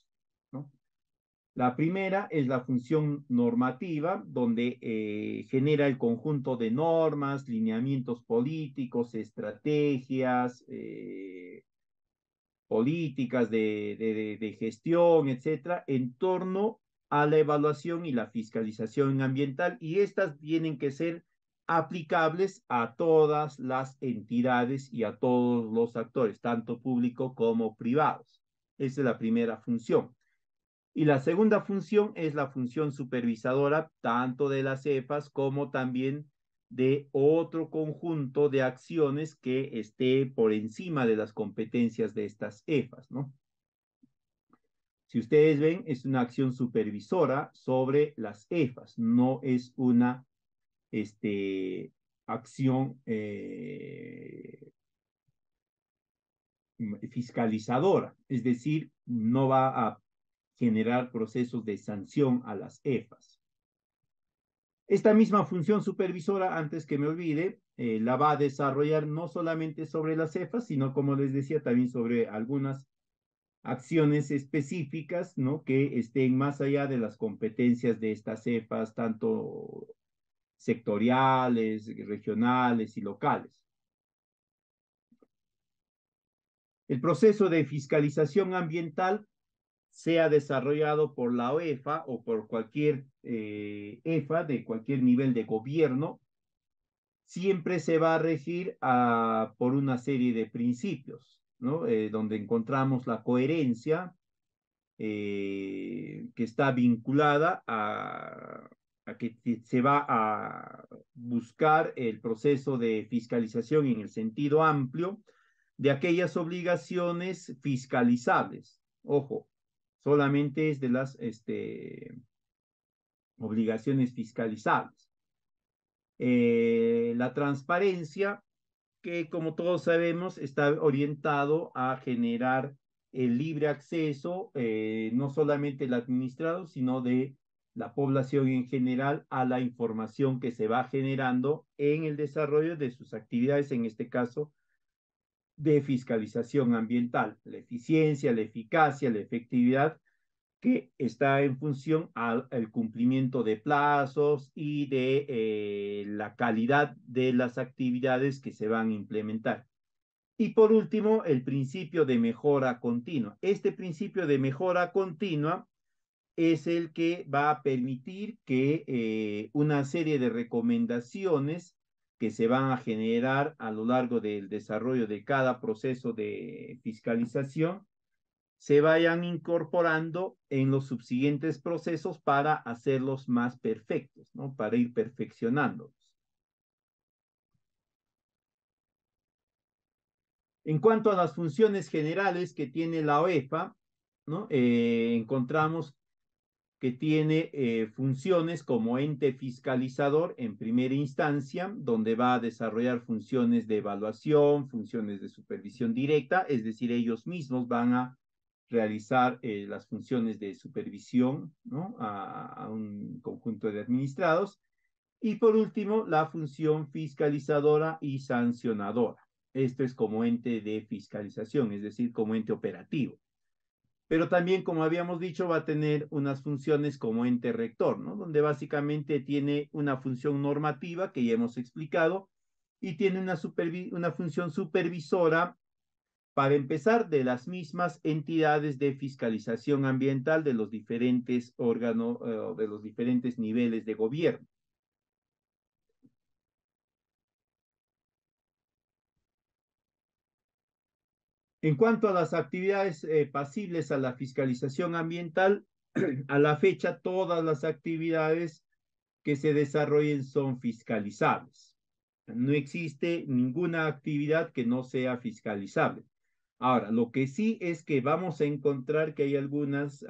La primera es la función normativa, donde eh, genera el conjunto de normas, lineamientos políticos, estrategias, eh, políticas de, gestión, etcétera, en torno a la evaluación y la fiscalización ambiental, y estas tienen que ser aplicables a todas las entidades y a todos los actores, tanto público como privados. Esa es la primera función. Y la segunda función es la función supervisadora, tanto de las EFAS como también de otro conjunto de acciones que esté por encima de las competencias de estas EFAs, ¿no? Si ustedes ven, es una acción supervisora sobre las EFAs, no es una este, acción eh, fiscalizadora, es decir, no va a generar procesos de sanción a las EFAS. Esta misma función supervisora, antes que me olvide, eh, la va a desarrollar no solamente sobre las EFAS, sino como les decía, también sobre algunas acciones específicas, ¿no? Que estén más allá de las competencias de estas EFAS, tanto sectoriales, regionales y locales. El proceso de fiscalización ambiental sea desarrollado por la OEFA o por cualquier eh, EFA de cualquier nivel de gobierno, siempre se va a regir por una serie de principios, ¿no? Eh, donde encontramos la coherencia eh, que está vinculada a que se va a buscar el proceso de fiscalización en el sentido amplio de aquellas obligaciones fiscalizables. Ojo, solamente es de las este, obligaciones fiscalizables. Eh, la transparencia, que como todos sabemos, está orientado a generar el libre acceso, eh, no solamente del administrado, sino de la población en general a la información que se va generando en el desarrollo de sus actividades, en este caso, de fiscalización ambiental, la eficiencia, la eficacia, la efectividad, que está en función al, cumplimiento de plazos y de eh, la calidad de las actividades que se van a implementar. Y por último, el principio de mejora continua. Este principio de mejora continua es el que va a permitir que eh, una serie de recomendaciones que se van a generar a lo largo del desarrollo de cada proceso de fiscalización se vayan incorporando en los subsiguientes procesos para hacerlos más perfectos, ¿no? Para ir perfeccionándolos. En cuanto a las funciones generales que tiene la OEFA, ¿no? Eh, encontramos que tiene eh, funciones como ente fiscalizador en primera instancia, donde va a desarrollar funciones de evaluación, funciones de supervisión directa, es decir, ellos mismos van a realizar eh, las funciones de supervisión ¿no? a un conjunto de administrados. Y por último, la función fiscalizadora y sancionadora. Esto es como ente de fiscalización, es decir, como ente operativo pero también, como habíamos dicho, va a tener unas funciones como ente rector, ¿no? Donde básicamente tiene una función normativa que ya hemos explicado y tiene una, una función supervisora para empezar de las mismas entidades de fiscalización ambiental de los diferentes órganos, eh, de los diferentes niveles de gobierno. En cuanto a las actividades eh, pasibles a la fiscalización ambiental, [CLEARS THROAT] a la fecha todas las actividades que se desarrollen son fiscalizables. No existe ninguna actividad que no sea fiscalizable. Ahora, lo que sí es que vamos a encontrar que hay algunas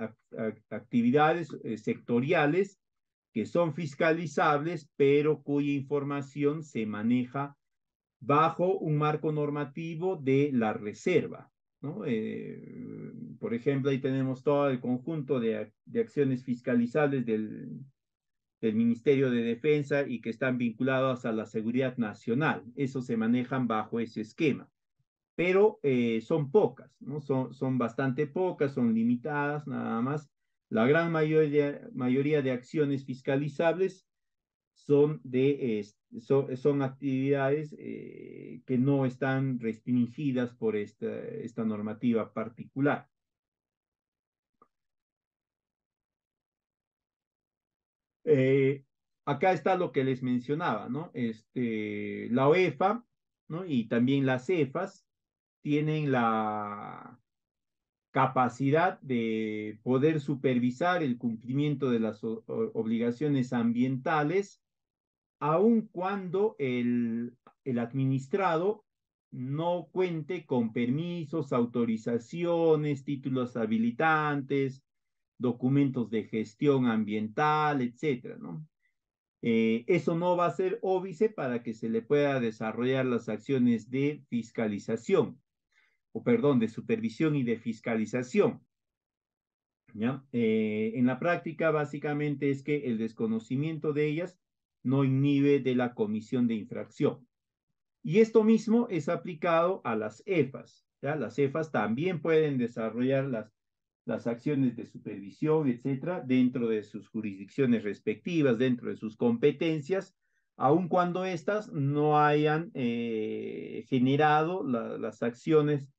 actividades eh, sectoriales que son fiscalizables, pero cuya información se maneja bajo un marco normativo de la reserva. Eh, por ejemplo, ahí tenemos todo el conjunto de, acciones fiscalizables del, Ministerio de Defensa y que están vinculadas a la seguridad nacional. Eso se manejan bajo ese esquema. Pero eh, son pocas, son, bastante pocas, son limitadas nada más. La gran mayoría de acciones fiscalizables son, de, son, actividades eh, que no están restringidas por esta, esta normativa particular. Eh, acá está lo que les mencionaba, ¿no? Este, la OEFA y también las EFAS tienen la capacidad de poder supervisar el cumplimiento de las obligaciones ambientales aun cuando el, el administrado no cuente con permisos, autorizaciones, títulos habilitantes, documentos de gestión ambiental, etcétera, ¿no? Eh, eso no va a ser óbice para que se le pueda desarrollar las acciones de fiscalización, o perdón, de supervisión y de fiscalización. ¿ya? Eh, en la práctica, básicamente es que el desconocimiento de ellas no inhibe de la comisión de infracción. Y esto mismo es aplicado a las EFAS. ¿ya? Las EFAS también pueden desarrollar las, las acciones de supervisión, etcétera, dentro de sus jurisdicciones respectivas, dentro de sus competencias, aun cuando éstas no hayan eh, generado las acciones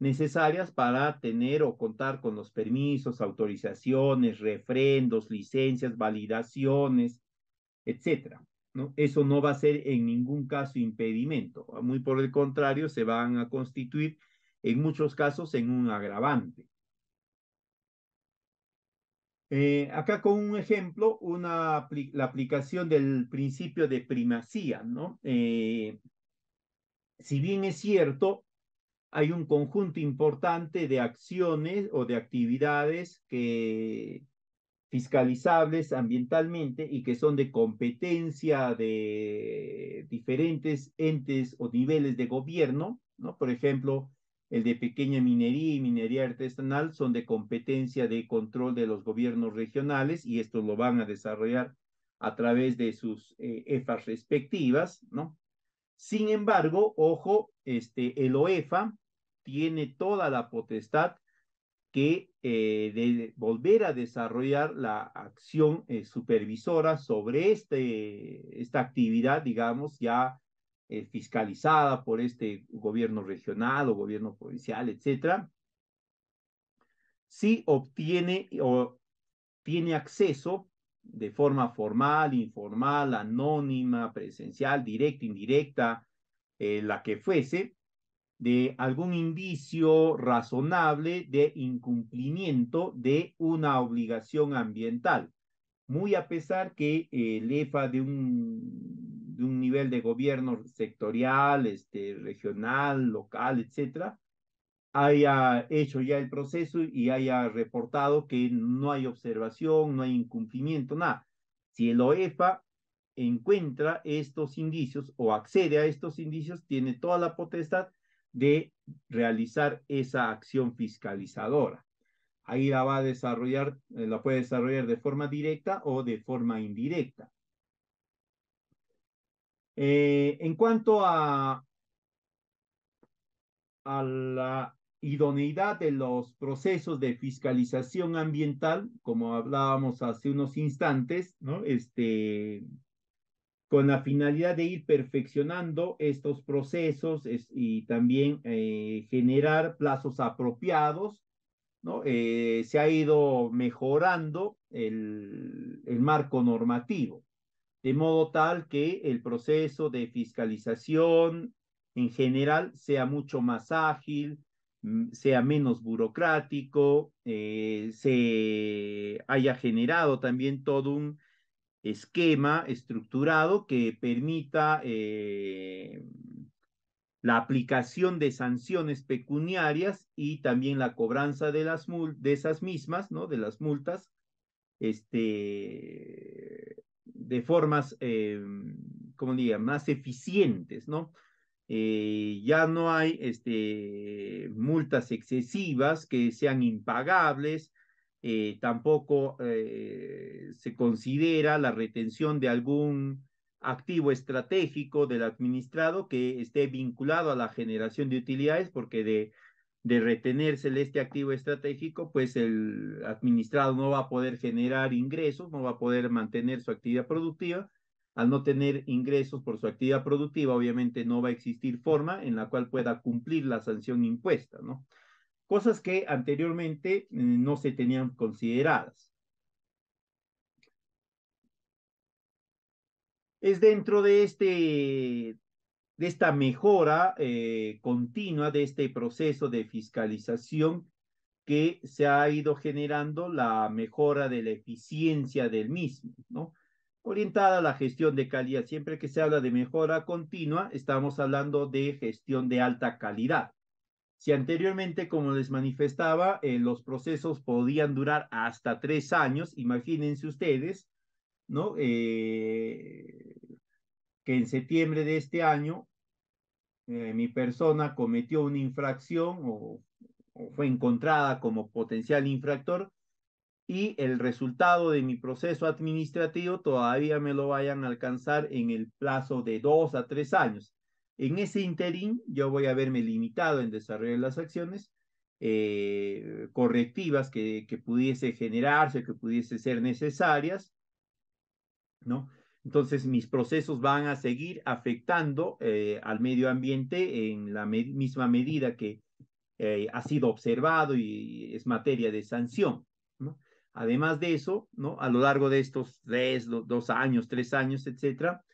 necesarias para tener o contar con los permisos, autorizaciones, refrendos, licencias, validaciones, etcétera. ¿no? Eso no va a ser en ningún caso impedimento, muy por el contrario, se van a constituir en muchos casos en un agravante. Eh, acá con un ejemplo, una, la aplicación del principio de primacía, ¿no? Eh, si bien es cierto, hay un conjunto importante de acciones o de actividades que fiscalizables ambientalmente y que son de competencia de diferentes entes o niveles de gobierno, ¿no? Por ejemplo, el de pequeña minería y minería artesanal son de competencia de control de los gobiernos regionales y estos lo van a desarrollar a través de sus EFAs eh, e respectivas, ¿no? Sin embargo, ojo, este, el OEFA tiene toda la potestad que eh, de volver a desarrollar la acción eh, supervisora sobre este, esta actividad, digamos, ya eh, fiscalizada por este gobierno regional o gobierno provincial, etcétera, si obtiene o tiene acceso de forma formal, informal, anónima, presencial, directa, indirecta, la que fuese, de algún indicio razonable de incumplimiento de una obligación ambiental. Muy a pesar que el EFA de un, de un nivel de gobierno sectorial, este, regional, local, etc., haya hecho ya el proceso y haya reportado que no hay observación, no hay incumplimiento, nada. Si el OEFA encuentra estos indicios o accede a estos indicios, tiene toda la potestad de realizar esa acción fiscalizadora. Ahí la va a desarrollar, eh, la puede desarrollar de forma directa o de forma indirecta. Eh, en cuanto a, a la idoneidad de los procesos de fiscalización ambiental, como hablábamos hace unos instantes, ¿no? Este, con la finalidad de ir perfeccionando estos procesos y también eh, generar plazos apropiados. Eh, se ha ido mejorando el, marco normativo, de modo tal que el proceso de fiscalización en general sea mucho más ágil, mm, sea menos burocrático, eh, se haya generado también todo un esquema estructurado que permita eh, la aplicación de sanciones pecuniarias y también la cobranza de, las de esas mismas, ¿no? De las multas, este, de formas, eh, ¿cómo diría? Más eficientes, ¿no? Eh, ya no hay este, multas excesivas que sean impagables, eh, tampoco eh, se considera la retención de algún activo estratégico del administrado que esté vinculado a la generación de utilidades, porque de, de retenerse este activo estratégico, pues el administrado no va a poder generar ingresos, no va a poder mantener su actividad productiva. Al no tener ingresos por su actividad productiva, obviamente no va a existir forma en la cual pueda cumplir la sanción impuesta, ¿no? cosas que anteriormente eh, no se tenían consideradas. Es dentro de, este, de esta mejora eh, continua, de este proceso de fiscalización que se ha ido generando la mejora de la eficiencia del mismo, ¿no? Orientada a la gestión de calidad. Siempre que se habla de mejora continua, estamos hablando de gestión de alta calidad. Si anteriormente, como les manifestaba, eh, los procesos podían durar hasta tres años, imagínense ustedes, ¿no? Eh, que en septiembre de este año eh, mi persona cometió una infracción o fue encontrada como potencial infractor y el resultado de mi proceso administrativo todavía me lo vayan a alcanzar en el plazo de dos a tres años. En ese interín yo voy a haberme limitado en desarrollar las acciones eh, correctivas que, pudiese generarse, que pudiese ser necesarias, ¿no? Entonces mis procesos van a seguir afectando eh, al medio ambiente en la misma medida que eh, ha sido observado y es materia de sanción, ¿no? Además de eso, ¿no? A lo largo de estos tres, dos años, tres años, etcétera,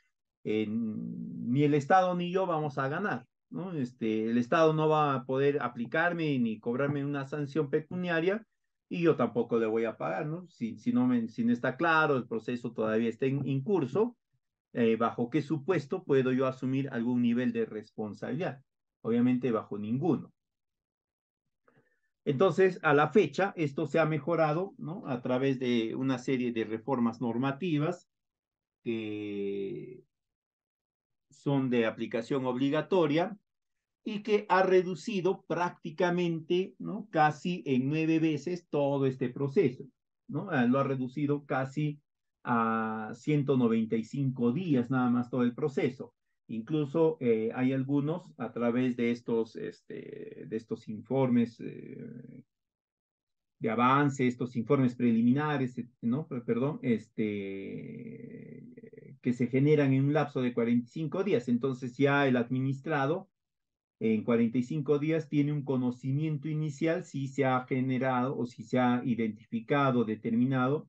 eh, ni el Estado ni yo vamos a ganar. ¿no? Este, el Estado no va a poder aplicarme ni cobrarme una sanción pecuniaria y yo tampoco le voy a pagar, ¿no? Si, si, no, me, si no está claro, el proceso todavía está en, curso, eh, ¿bajo qué supuesto puedo yo asumir algún nivel de responsabilidad? Obviamente bajo ninguno. Entonces, a la fecha, esto se ha mejorado, ¿no? A través de una serie de reformas normativas que son de aplicación obligatoria y que ha reducido prácticamente, ¿no? Casi en nueve veces todo este proceso, ¿no? Ah, lo ha reducido casi a 195 días nada más todo el proceso. Incluso eh, hay algunos a través de estos, este, de estos informes eh, de avance, estos informes preliminares, ¿no? Perdón, este, que se generan en un lapso de 45 días. Entonces ya el administrado en 45 días tiene un conocimiento inicial si se ha generado o si se ha identificado, determinado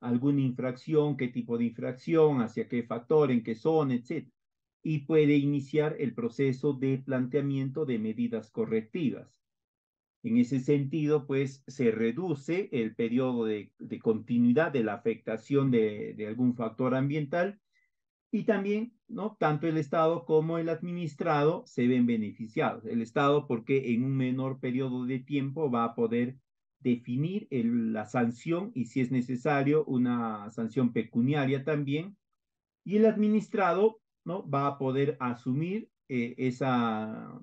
alguna infracción, qué tipo de infracción, hacia qué factor, en qué zona, etc. Y puede iniciar el proceso de planteamiento de medidas correctivas. En ese sentido, pues se reduce el periodo de, continuidad de la afectación de algún factor ambiental y también, ¿no? Tanto el Estado como el administrado se ven beneficiados. El Estado porque en un menor periodo de tiempo va a poder definir la sanción y si es necesario una sanción pecuniaria también. Y el administrado, ¿no? Va a poder asumir eh, esa,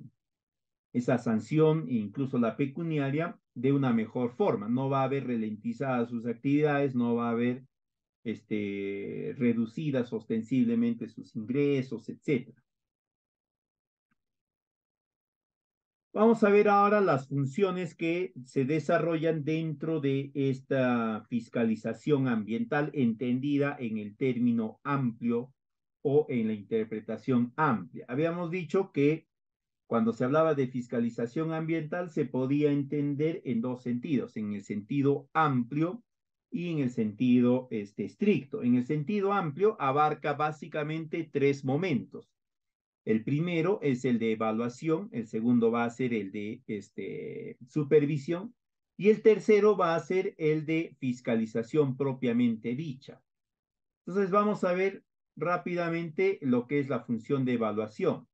esa sanción e incluso la pecuniaria de una mejor forma. No va a haber ralentizadas sus actividades, no va a haber este, reducidas ostensiblemente sus ingresos, etc. Vamos a ver ahora las funciones que se desarrollan dentro de esta fiscalización ambiental entendida en el término amplio o en la interpretación amplia. Habíamos dicho que cuando se hablaba de fiscalización ambiental se podía entender en dos sentidos, en el sentido amplio, y en el sentido este, estricto. En el sentido amplio abarca básicamente tres momentos. El primero es el de evaluación, el segundo va a ser el de este, supervisión y el tercero va a ser el de fiscalización propiamente dicha. Entonces vamos a ver rápidamente lo que es la función de evaluación.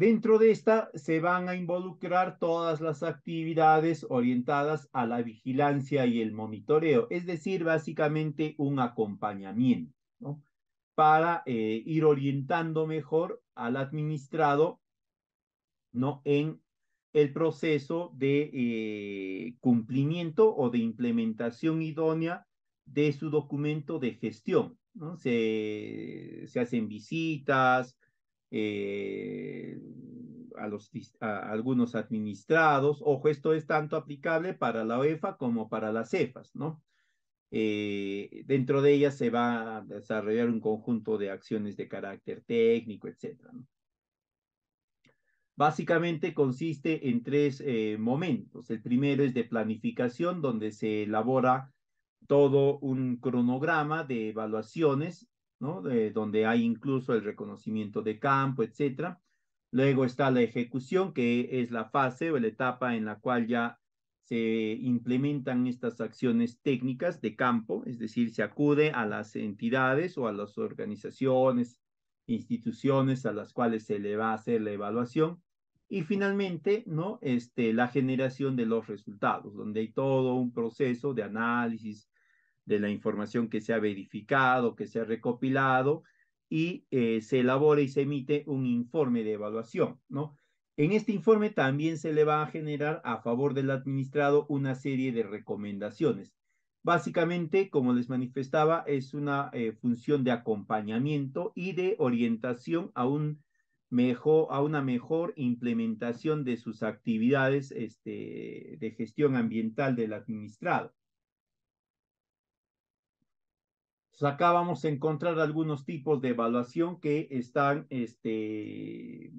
Dentro de esta se van a involucrar todas las actividades orientadas a la vigilancia y el monitoreo, es decir, básicamente un acompañamiento, Para eh, ir orientando mejor al administrado, ¿no? En el proceso de eh, cumplimiento o de implementación idónea de su documento de gestión, ¿no? Se, se hacen visitas, eh, a, algunos administrados. Ojo, esto es tanto aplicable para la OEFa como para las CEFAS, ¿no? Eh, dentro de ellas se va a desarrollar un conjunto de acciones de carácter técnico, etcétera. Básicamente consiste en tres eh, momentos. El primero es de planificación, donde se elabora todo un cronograma de evaluaciones donde hay incluso el reconocimiento de campo, etcétera. Luego está la ejecución, que es la fase o la etapa en la cual ya se implementan estas acciones técnicas de campo, es decir, se acude a las entidades o a las organizaciones, instituciones a las cuales se le va a hacer la evaluación. Y finalmente, ¿no? Este, la generación de los resultados, donde hay todo un proceso de análisis, de la información que se ha verificado, que se ha recopilado, y eh, se elabora y se emite un informe de evaluación, ¿no? En este informe también se le va a generar a favor del administrado una serie de recomendaciones. Básicamente, como les manifestaba, es una eh, función de acompañamiento y de orientación a, un mejor, a una mejor implementación de sus actividades este, de gestión ambiental del administrado. acá vamos a encontrar algunos tipos de evaluación que están este,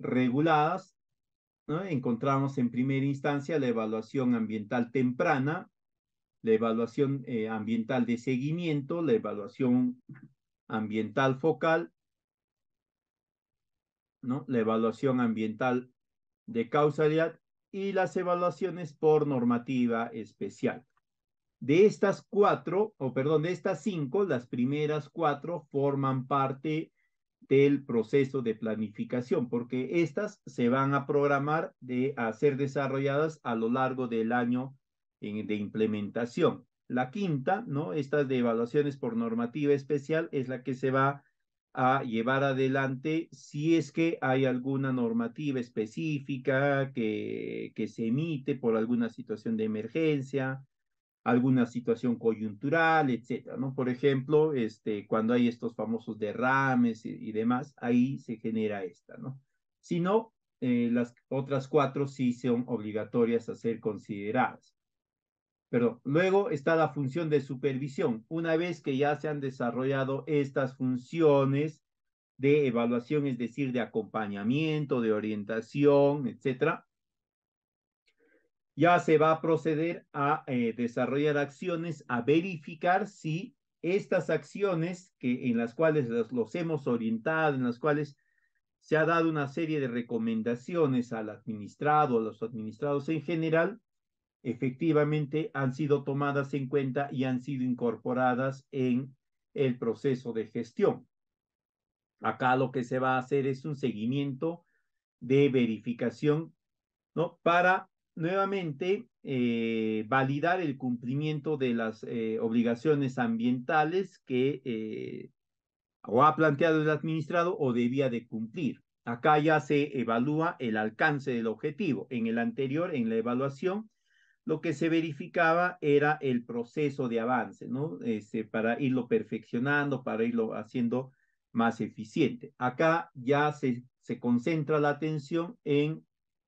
reguladas. Encontramos en primera instancia la evaluación ambiental temprana, la evaluación eh, ambiental de seguimiento, la evaluación ambiental focal, la evaluación ambiental de causalidad y las evaluaciones por normativa especial. De estas cuatro, o perdón, de estas cinco, las primeras cuatro forman parte del proceso de planificación, porque estas se van a programar de, a ser desarrolladas a lo largo del año de implementación. La quinta, ¿no? Estas de evaluaciones por normativa especial es la que se va a llevar adelante si es que hay alguna normativa específica que, que se emite por alguna situación de emergencia, alguna situación coyuntural, etcétera, ¿no? Por ejemplo, este, cuando hay estos famosos derrames y, demás, ahí se genera esta, ¿no? Si no, eh, las otras cuatro sí son obligatorias a ser consideradas. Pero Luego está la función de supervisión. Una vez que ya se han desarrollado estas funciones de evaluación, es decir, de acompañamiento, de orientación, etcétera, ya se va a proceder a eh, desarrollar acciones, a verificar si estas acciones que, en las cuales los, los, hemos orientado, en las cuales se ha dado una serie de recomendaciones al administrado, a los administrados en general, efectivamente han sido tomadas en cuenta y han sido incorporadas en el proceso de gestión. Acá lo que se va a hacer es un seguimiento de verificación, ¿no? Para nuevamente eh, validar el cumplimiento de las eh, obligaciones ambientales que eh, o ha planteado el administrado o debía de cumplir. Acá ya se evalúa el alcance del objetivo. En el anterior, en la evaluación, lo que se verificaba era el proceso de avance, ¿no? Este, para irlo perfeccionando, para irlo haciendo más eficiente. Acá ya se, se concentra la atención en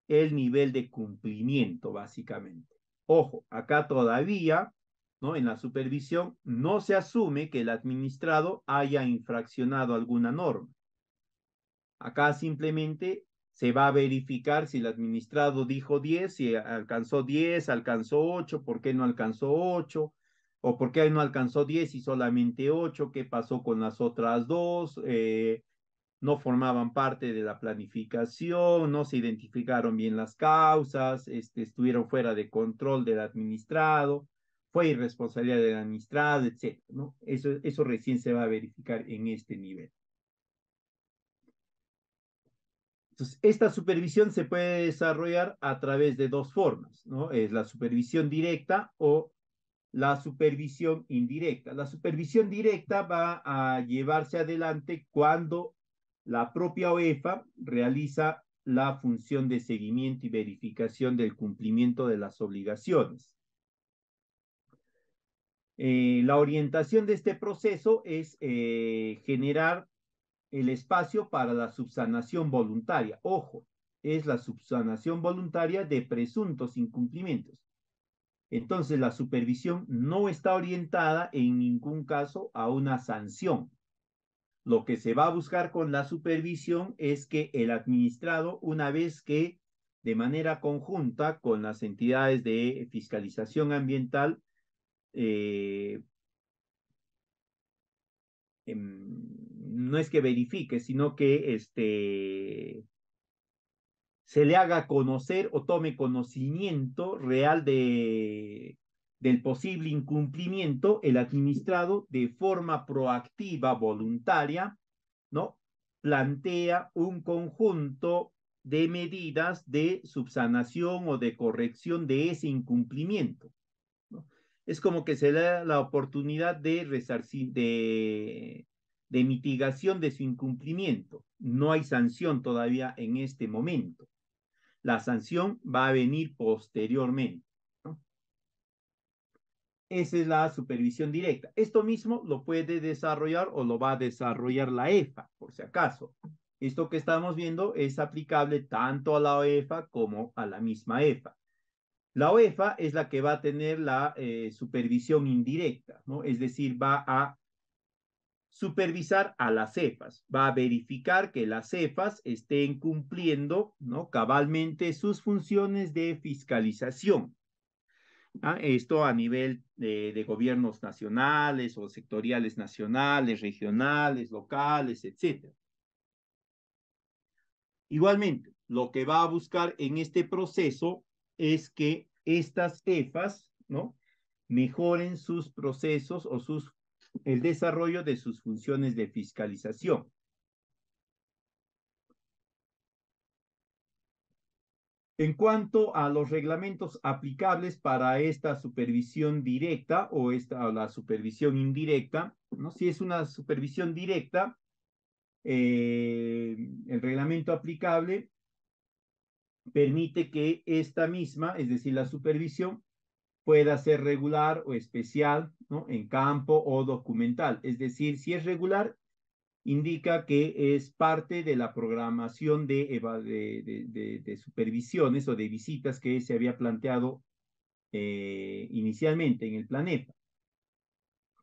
el nivel de cumplimiento, básicamente. Ojo, acá todavía, ¿no? En la supervisión no se asume que el administrado haya infraccionado alguna norma. Acá simplemente se va a verificar si el administrado dijo 10, si alcanzó 10, alcanzó 8, por qué no alcanzó 8, o por qué no alcanzó 10 y solamente 8, qué pasó con las otras dos, eh, no formaban parte de la planificación, no se identificaron bien las causas, este, estuvieron fuera de control del administrado, fue irresponsabilidad del administrado, etc. ¿no? Eso, eso recién se va a verificar en este nivel. Entonces, esta supervisión se puede desarrollar a través de dos formas, ¿no? Es la supervisión directa o la supervisión indirecta. La supervisión directa va a llevarse adelante cuando la propia OEFA realiza la función de seguimiento y verificación del cumplimiento de las obligaciones. Eh, la orientación de este proceso es eh, generar el espacio para la subsanación voluntaria. Ojo, es la subsanación voluntaria de presuntos incumplimientos. Entonces, la supervisión no está orientada en ningún caso a una sanción, lo que se va a buscar con la supervisión es que el administrado, una vez que de manera conjunta con las entidades de fiscalización ambiental, eh, em, no es que verifique, sino que este, se le haga conocer o tome conocimiento real de del posible incumplimiento, el administrado de forma proactiva, voluntaria, ¿no? plantea un conjunto de medidas de subsanación o de corrección de ese incumplimiento. Es como que se le da la oportunidad de, de, de mitigación de su incumplimiento. No hay sanción todavía en este momento. La sanción va a venir posteriormente. Esa es la supervisión directa. Esto mismo lo puede desarrollar o lo va a desarrollar la EFA, por si acaso. Esto que estamos viendo es aplicable tanto a la OEFA como a la misma EFA. La OEFA es la que va a tener la eh, supervisión indirecta, ¿no? Es decir, va a supervisar a las EFAs. va a verificar que las EFAs estén cumpliendo, ¿no? Cabalmente sus funciones de fiscalización. Esto a nivel de, gobiernos nacionales o sectoriales nacionales, regionales, locales, etc. Igualmente, lo que va a buscar en este proceso es que estas jefas, ¿no? Mejoren sus procesos o sus, el desarrollo de sus funciones de fiscalización. En cuanto a los reglamentos aplicables para esta supervisión directa o esta la supervisión indirecta, ¿no? si es una supervisión directa, eh, el reglamento aplicable permite que esta misma, es decir, la supervisión, pueda ser regular o especial, ¿no? En campo o documental. Es decir, si es regular, indica que es parte de la programación de, supervisiones o de visitas que se había planteado eh, inicialmente en el planeta.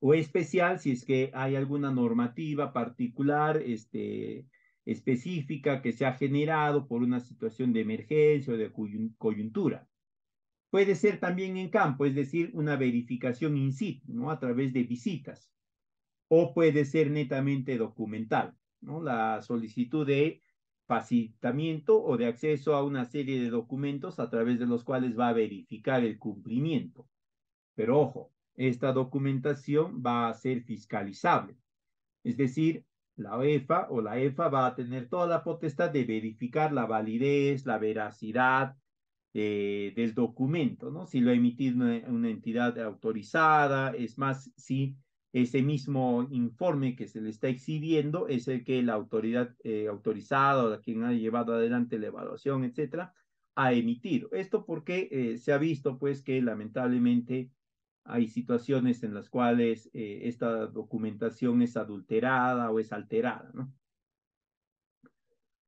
O especial si es que hay alguna normativa particular, este, específica que se ha generado por una situación de emergencia o de coyuntura. Puede ser también en campo, es decir, una verificación in situ, ¿no? A través de visitas o puede ser netamente documental, ¿no? La solicitud de facilitamiento o de acceso a una serie de documentos a través de los cuales va a verificar el cumplimiento. Pero ojo, esta documentación va a ser fiscalizable. Es decir, la OEFA o la EFA va a tener toda la potestad de verificar la validez, la veracidad eh, del documento, ¿no? Si lo ha emitido una, una entidad autorizada, es más, si ese mismo informe que se le está exhibiendo es el que la autoridad eh, autorizada o quien ha llevado adelante la evaluación, etcétera, ha emitido. Esto porque eh, se ha visto, pues, que lamentablemente hay situaciones en las cuales eh, esta documentación es adulterada o es alterada,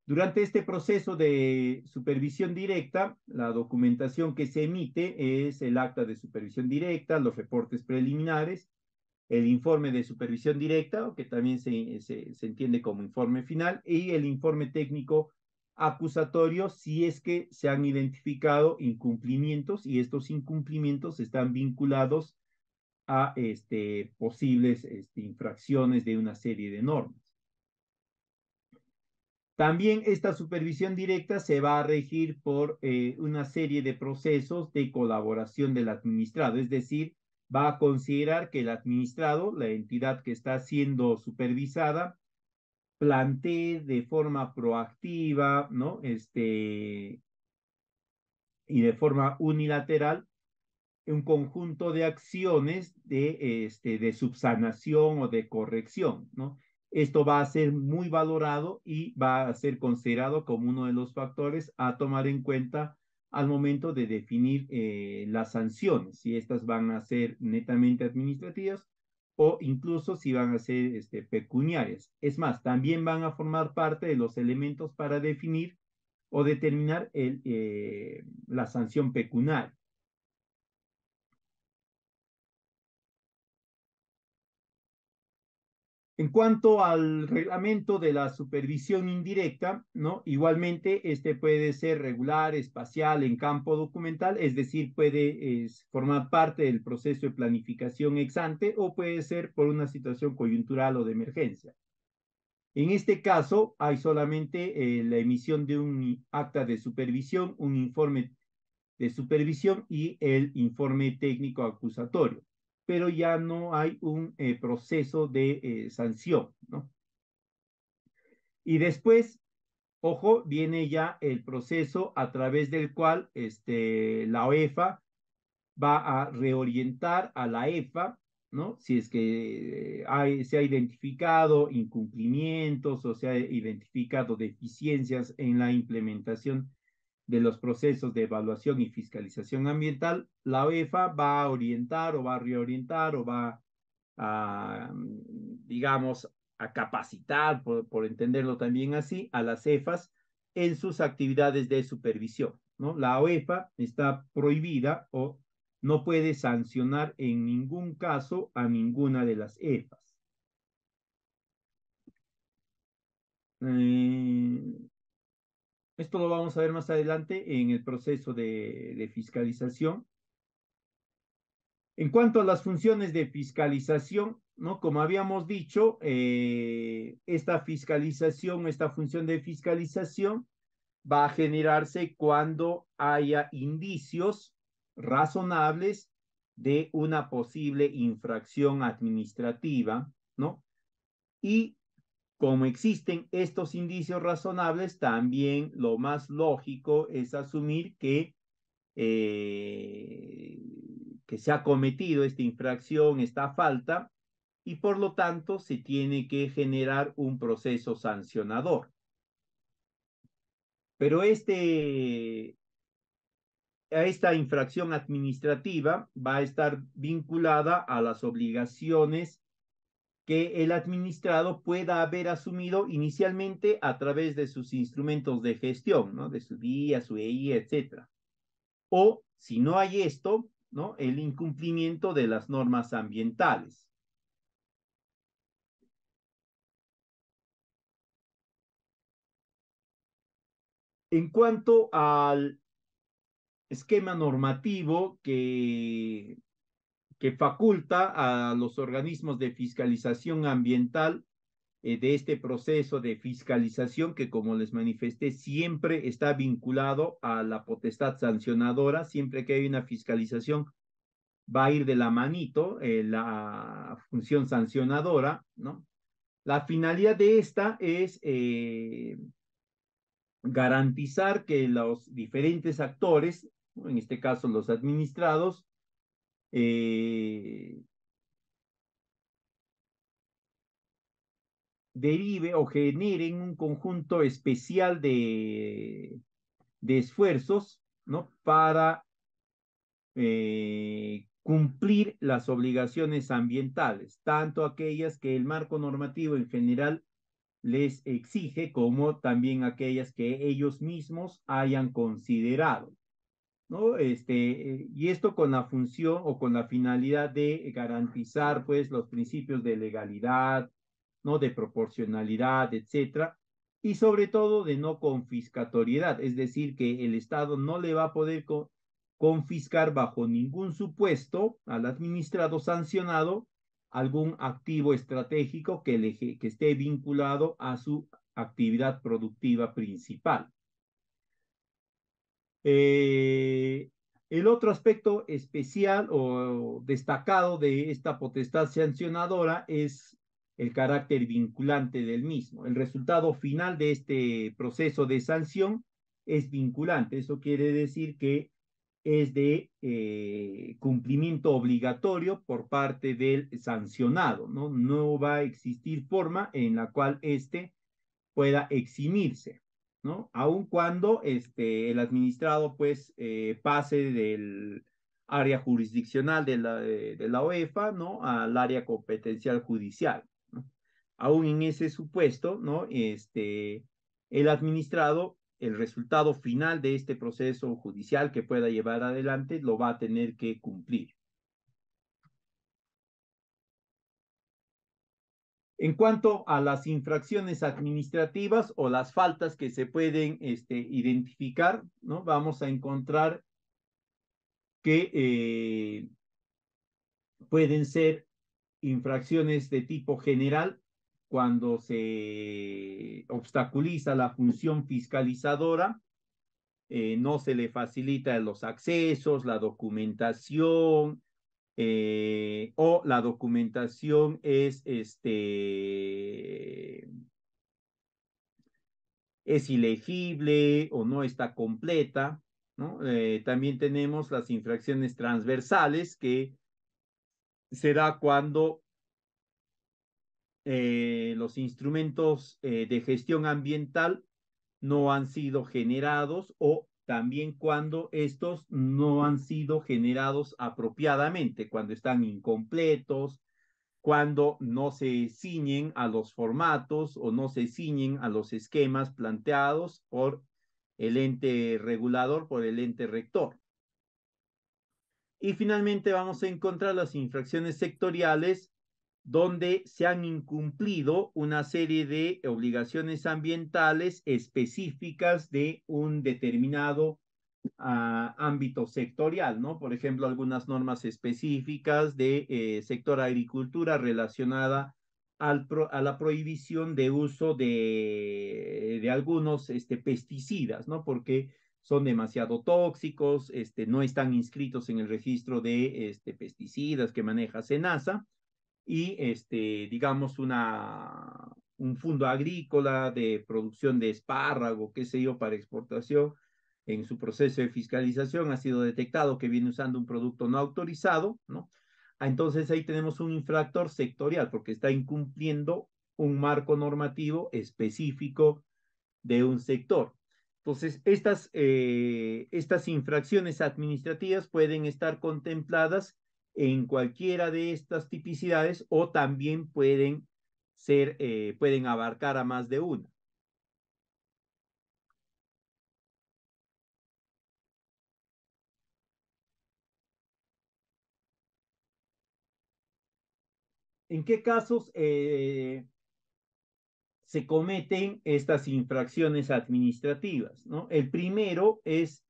Durante este proceso de supervisión directa, la documentación que se emite es el acta de supervisión directa, los reportes preliminares el informe de supervisión directa, que también se, entiende como informe final, y el informe técnico acusatorio si es que se han identificado incumplimientos y estos incumplimientos están vinculados a este, posibles este, infracciones de una serie de normas. También esta supervisión directa se va a regir por eh, una serie de procesos de colaboración del administrado, es decir, va a considerar que el administrado, la entidad que está siendo supervisada, plantee de forma proactiva, ¿no? Este, y de forma unilateral un conjunto de acciones de, este, de subsanación o de corrección, ¿no? Esto va a ser muy valorado y va a ser considerado como uno de los factores a tomar en cuenta al momento de definir eh, las sanciones, si estas van a ser netamente administrativas o incluso si van a ser este, pecuniarias. Es más, también van a formar parte de los elementos para definir o determinar eh, la sanción pecunaria. En cuanto al reglamento de la supervisión indirecta, ¿no? Igualmente, este puede ser regular, espacial, en campo documental, es decir, puede formar parte del proceso de planificación ex ante o puede ser por una situación coyuntural o de emergencia. En este caso, hay solamente eh, la emisión de un acta de supervisión, un informe de supervisión y el informe técnico acusatorio pero ya no hay un eh, proceso de eh, sanción, ¿no? Y después, ojo, viene ya el proceso a través del cual este, la OEFA va a reorientar a la EFA, ¿no? Si es que eh, hay, se ha identificado incumplimientos o se ha identificado deficiencias en la implementación de los procesos de evaluación y fiscalización ambiental, la OEFA va a orientar o va a reorientar o va a, digamos, a capacitar, por, entenderlo también así, a las EFAs en sus actividades de supervisión. ¿no? La OEFA está prohibida o no puede sancionar en ningún caso a ninguna de las EFAs. Eh, esto lo vamos a ver más adelante en el proceso de, fiscalización. En cuanto a las funciones de fiscalización, ¿no? Como habíamos dicho, eh, esta fiscalización, esta función de fiscalización va a generarse cuando haya indicios razonables de una posible infracción administrativa, ¿no? Y como existen estos indicios razonables, también lo más lógico es asumir que, eh, que se ha cometido esta infracción, esta falta, y por lo tanto se tiene que generar un proceso sancionador. Pero este, esta infracción administrativa va a estar vinculada a las obligaciones que el administrado pueda haber asumido inicialmente a través de sus instrumentos de gestión, De su DIA, su EI, etcétera. O, si no hay esto, ¿no? El incumplimiento de las normas ambientales. En cuanto al esquema normativo que que faculta a los organismos de fiscalización ambiental eh, de este proceso de fiscalización que, como les manifesté, siempre está vinculado a la potestad sancionadora, siempre que hay una fiscalización va a ir de la manito eh, la función sancionadora, ¿no? La finalidad de esta es eh, garantizar que los diferentes actores, en este caso los administrados, eh, derive o generen un conjunto especial de, esfuerzos ¿no? para eh, cumplir las obligaciones ambientales, tanto aquellas que el marco normativo en general les exige como también aquellas que ellos mismos hayan considerado. Este, eh, y esto con la función o con la finalidad de garantizar, pues, los principios de legalidad, ¿no? De proporcionalidad, etcétera, y sobre todo de no confiscatoriedad, es decir, que el Estado no le va a poder confiscar bajo ningún supuesto al administrado sancionado algún activo estratégico que, que esté vinculado a su actividad productiva principal. Eh, el otro aspecto especial o destacado de esta potestad sancionadora es el carácter vinculante del mismo. El resultado final de este proceso de sanción es vinculante. Eso quiere decir que es de eh, cumplimiento obligatorio por parte del sancionado, ¿no? No va a existir forma en la cual éste pueda eximirse. ¿no? Aun cuando este, el administrado pues eh, pase del área jurisdiccional de la, OEFA, e ¿no? Al área competencial judicial, Aún en ese supuesto, ¿no? Este, el administrado, el resultado final de este proceso judicial que pueda llevar adelante, lo va a tener que cumplir, En cuanto a las infracciones administrativas o las faltas que se pueden este, identificar, ¿no? vamos a encontrar que eh, pueden ser infracciones de tipo general cuando se obstaculiza la función fiscalizadora, eh, no se le facilita los accesos, la documentación, eh, o la documentación es este es ilegible o no está completa. ¿no? Eh, también tenemos las infracciones transversales que se da cuando eh, los instrumentos de gestión ambiental no han sido generados o también cuando estos no han sido generados apropiadamente, cuando están incompletos, cuando no se ciñen a los formatos o no se ciñen a los esquemas planteados por el ente regulador, por el ente rector. Y finalmente vamos a encontrar las infracciones sectoriales donde se han incumplido una serie de obligaciones ambientales específicas de un determinado ah, ámbito sectorial, ¿no? Por ejemplo, algunas normas específicas de eh, sector agricultura relacionada a la prohibición de uso de, algunos este, pesticidas, ¿no? Porque son demasiado tóxicos, este, no están inscritos en el registro de este, pesticidas que maneja SENASA y, este, digamos, una, un fondo agrícola de producción de espárrago, qué sé yo, para exportación, en su proceso de fiscalización ha sido detectado que viene usando un producto no autorizado, ¿no? Ah, entonces ahí tenemos un infractor sectorial porque está incumpliendo un marco normativo específico de un sector. Entonces, estas, eh, estas infracciones administrativas pueden estar contempladas en cualquiera de estas tipicidades o también pueden ser, eh, pueden abarcar a más de una. ¿En qué casos eh, se cometen estas infracciones administrativas? ¿no? El primero es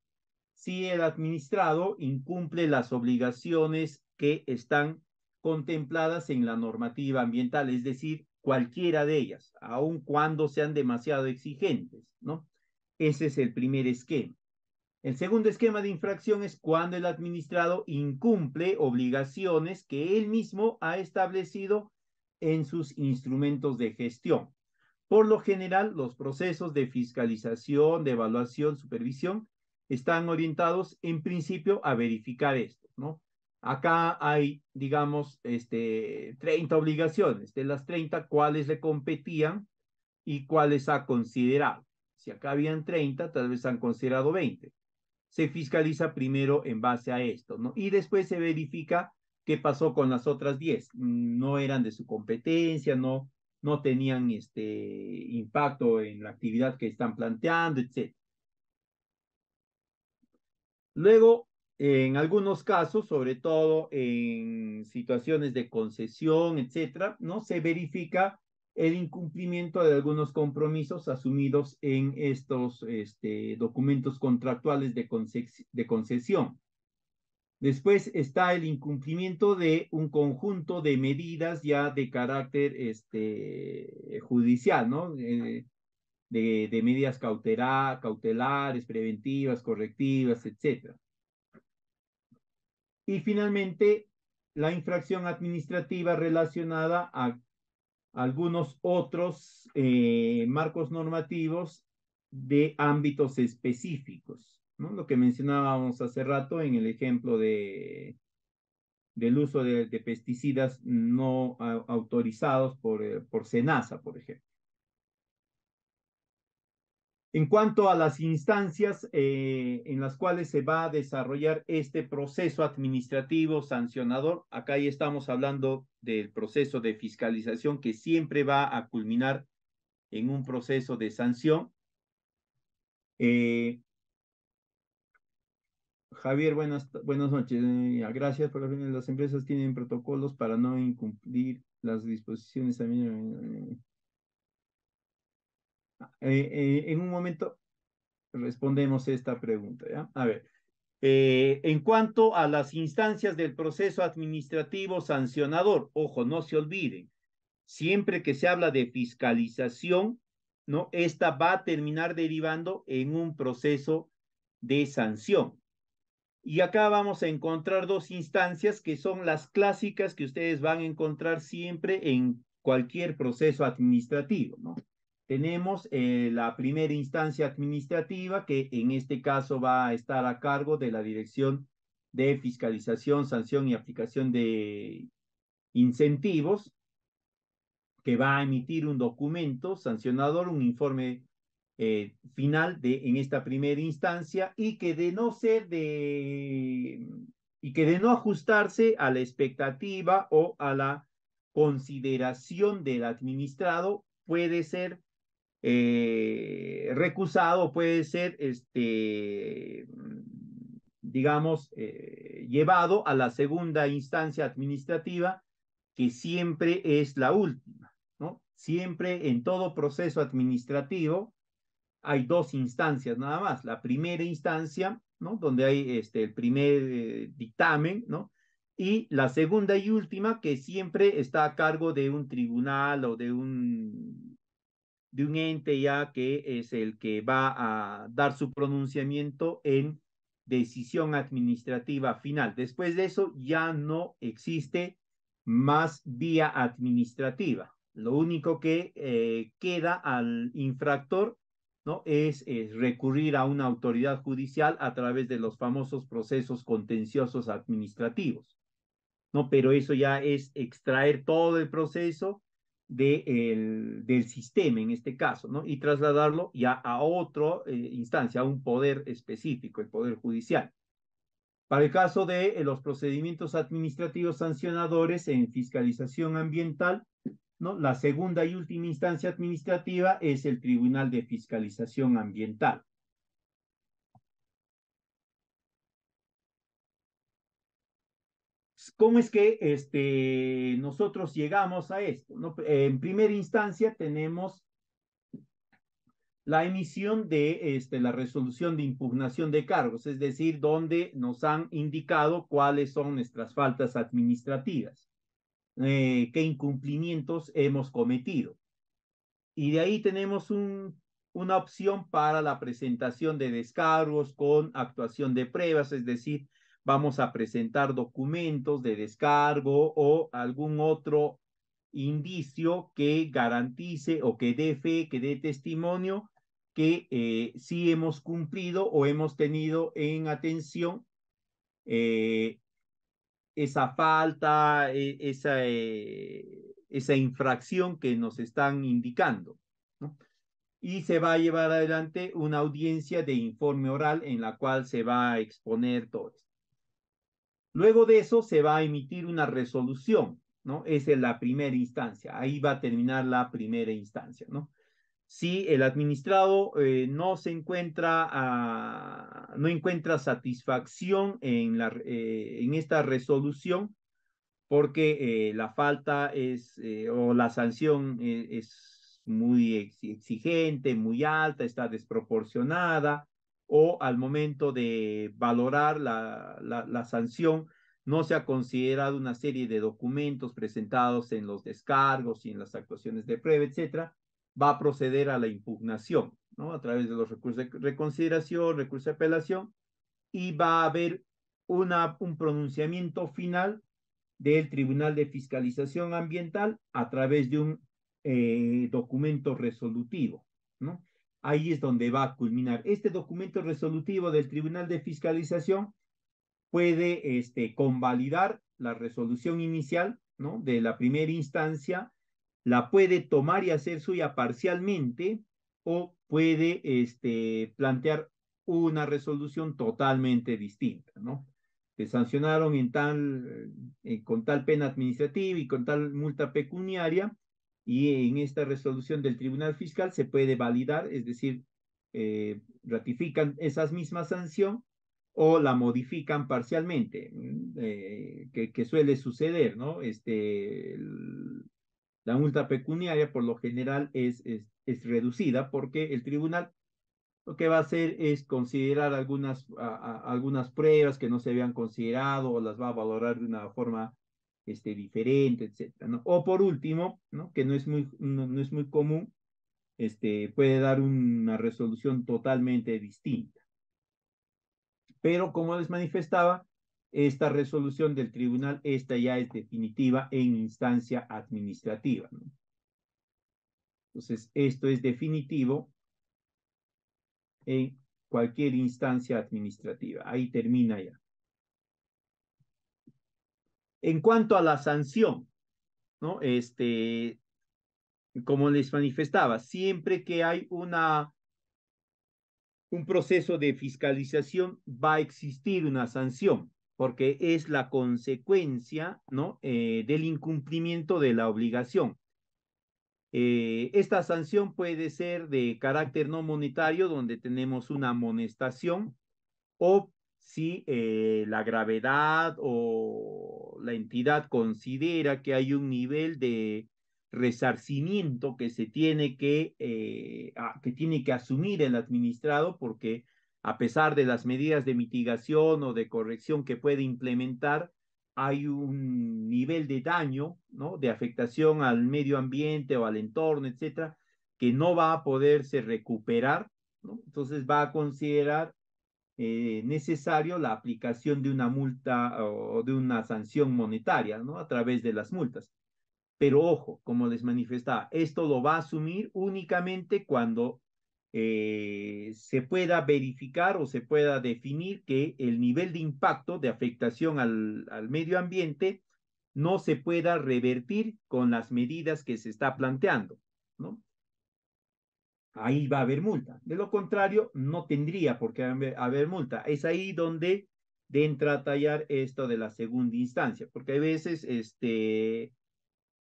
si el administrado incumple las obligaciones que están contempladas en la normativa ambiental, es decir, cualquiera de ellas, aun cuando sean demasiado exigentes, ¿no? Ese es el primer esquema. El segundo esquema de infracción es cuando el administrado incumple obligaciones que él mismo ha establecido en sus instrumentos de gestión. Por lo general, los procesos de fiscalización, de evaluación, supervisión están orientados en principio a verificar esto, ¿no? Acá hay, digamos, este, 30 obligaciones. De las 30, ¿cuáles le competían y cuáles ha considerado? Si acá habían 30, tal vez han considerado 20. Se fiscaliza primero en base a esto, ¿no? Y después se verifica qué pasó con las otras 10. No eran de su competencia, no, no tenían este impacto en la actividad que están planteando, etc. Luego, en algunos casos, sobre todo en situaciones de concesión, etcétera, ¿no? Se verifica el incumplimiento de algunos compromisos asumidos en estos este, documentos contractuales de, concesión. Después está el incumplimiento de un conjunto de medidas ya de carácter este, judicial, ¿no? Eh, de, medidas cautelares, preventivas, correctivas, etcétera. Y finalmente, la infracción administrativa relacionada a algunos otros eh, marcos normativos de ámbitos específicos. ¿no? Lo que mencionábamos hace rato en el ejemplo de, del uso de, de pesticidas no autorizados por, eh, por SENASA, por ejemplo. En cuanto a las instancias eh, en las cuales se va a desarrollar este proceso administrativo sancionador, acá ya estamos hablando del proceso de fiscalización que siempre va a culminar en un proceso de sanción. Eh, Javier, buenas, buenas noches. Eh, gracias por la Las empresas tienen protocolos para no incumplir las disposiciones también. Eh, eh, en un momento respondemos esta pregunta. ¿ya? A ver, eh, en cuanto a las instancias del proceso administrativo sancionador, ojo, no se olviden, siempre que se habla de fiscalización, ¿no? Esta va a terminar derivando en un proceso de sanción. Y acá vamos a encontrar dos instancias que son las clásicas que ustedes van a encontrar siempre en cualquier proceso administrativo, ¿no? Tenemos eh, la primera instancia administrativa que en este caso va a estar a cargo de la Dirección de Fiscalización, Sanción y Aplicación de Incentivos, que va a emitir un documento sancionador, un informe eh, final de, en esta primera instancia y que de no ser de y que de no ajustarse a la expectativa o a la consideración del administrado puede ser eh, recusado puede ser, este, mm, digamos, eh, llevado a la segunda instancia administrativa, que siempre es la última, ¿no? Siempre en todo proceso administrativo hay dos instancias nada más. La primera instancia, ¿no? Donde hay este, el primer eh, dictamen, ¿no? Y la segunda y última, que siempre está a cargo de un tribunal o de un de un ente ya que es el que va a dar su pronunciamiento en decisión administrativa final. Después de eso ya no existe más vía administrativa. Lo único que eh, queda al infractor ¿no? Es, es, recurrir a una autoridad judicial a través de los famosos procesos contenciosos administrativos. ¿no? Pero eso ya es extraer todo el proceso del sistema en este caso, ¿no? Y trasladarlo ya a otra eh, instancia, a un poder específico, el poder judicial. Para el caso de eh, los procedimientos administrativos sancionadores en fiscalización ambiental, ¿no? La segunda y última instancia administrativa es el Tribunal de Fiscalización Ambiental. ¿cómo es que este, nosotros llegamos a esto? En primera instancia tenemos la emisión de este, la resolución de impugnación de cargos, es decir, donde nos han indicado cuáles son nuestras faltas administrativas, eh, qué incumplimientos hemos cometido. Y de ahí tenemos un, una opción para la presentación de descargos con actuación de pruebas, es decir, vamos a presentar documentos de descargo o algún otro indicio que garantice o que dé fe, que dé testimonio que eh, sí hemos cumplido o hemos tenido en atención eh, esa falta, eh, esa, esa infracción que nos están indicando. Y se va a llevar adelante una audiencia de informe oral en la cual se va a exponer todo esto. Luego de eso se va a emitir una resolución, ¿no? Esa es la primera instancia, ahí va a terminar la primera instancia, ¿no? Si el administrado eh, no se encuentra, ah, no encuentra satisfacción en, eh, esta resolución, porque eh, la falta es, o la sanción es muy exigente, muy alta, está desproporcionada, o al momento de valorar la, la, sanción no se ha considerado una serie de documentos presentados en los descargos y en las actuaciones de prueba, etcétera, va a proceder a la impugnación, ¿no? A través de los recursos de reconsideración, recursos de apelación, y va a haber una, un pronunciamiento final del Tribunal de Fiscalización Ambiental a través de un eh, documento resolutivo, ¿no? Ahí es donde va a culminar. Este documento resolutivo del Tribunal de Fiscalización puede este, convalidar la resolución inicial ¿no? de la primera instancia, la puede tomar y hacer suya parcialmente o puede este, plantear una resolución totalmente distinta, ¿no? Te sancionaron en tal, eh, con tal pena administrativa y con tal multa pecuniaria, y en esta resolución del Tribunal Fiscal se puede validar, es decir, eh, ratifican esas mismas sanción o la modifican parcialmente, mm, eh, que, suele suceder, ¿no? Este, la multa pecuniaria por lo general es, es, reducida porque el tribunal lo que va a hacer es considerar algunas, algunas pruebas que no se habían considerado o las va a valorar de una forma este, diferente, etcétera, ¿no? O por último, ¿no? Que no es muy, no, es muy común, este, puede dar una resolución totalmente distinta. Pero como les manifestaba, esta resolución del tribunal, esta ya es definitiva en instancia administrativa. ¿no? Entonces, esto es definitivo en cualquier instancia administrativa. Ahí termina ya. En cuanto a la sanción, ¿no? Este, como les manifestaba, siempre que hay una un proceso de fiscalización va a existir una sanción porque es la consecuencia ¿no? Eh, del incumplimiento de la obligación. Eh, esta sanción puede ser de carácter no monetario, donde tenemos una amonestación, o si eh, la gravedad o la entidad considera que hay un nivel de resarcimiento que se tiene que, eh, que tiene que asumir el administrado porque a pesar de las medidas de mitigación o de corrección que puede implementar, hay un nivel de daño, ¿no? De afectación al medio ambiente o al entorno, etcétera, que no va a poderse recuperar, ¿no? Entonces va a considerar eh, necesario la aplicación de una multa o de una sanción monetaria, ¿no? A través de las multas. Pero ojo, como les manifestaba, esto lo va a asumir únicamente cuando eh, se pueda verificar o se pueda definir que el nivel de impacto de afectación al, al medio ambiente no se pueda revertir con las medidas que se está planteando, ¿no? ahí va a haber multa. De lo contrario, no tendría por qué haber, multa. Es ahí donde entra a tallar esto de la segunda instancia, porque a veces este,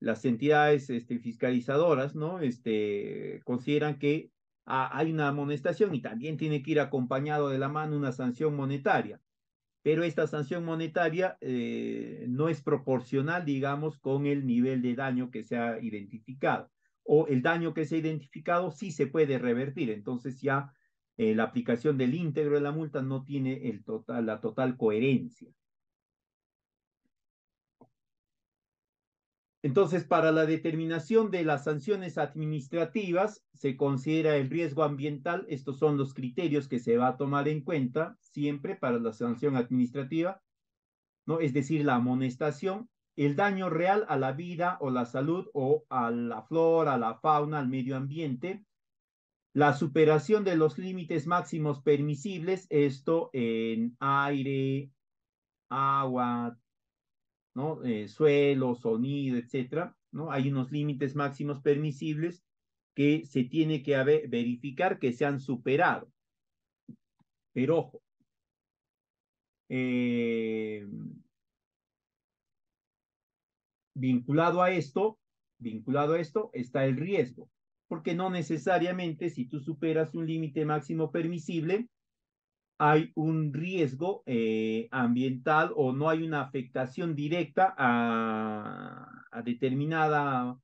las entidades este, fiscalizadoras ¿no? este, consideran que ah, hay una amonestación y también tiene que ir acompañado de la mano una sanción monetaria. Pero esta sanción monetaria eh, no es proporcional, digamos, con el nivel de daño que se ha identificado o el daño que se ha identificado sí se puede revertir. Entonces ya eh, la aplicación del íntegro de la multa no tiene el total, la total coherencia. Entonces, para la determinación de las sanciones administrativas, se considera el riesgo ambiental. Estos son los criterios que se va a tomar en cuenta siempre para la sanción administrativa, ¿no? Es decir, la amonestación el daño real a la vida o la salud o a la flora, a la fauna, al medio ambiente, la superación de los límites máximos permisibles, esto en aire, agua, ¿no? Eh, suelo, sonido, etcétera, ¿no? Hay unos límites máximos permisibles que se tiene que verificar que se han superado. Pero ojo, eh, vinculado a esto, vinculado a esto está el riesgo, porque no necesariamente si tú superas un límite máximo permisible, hay un riesgo eh, ambiental o no hay una afectación directa a, determinada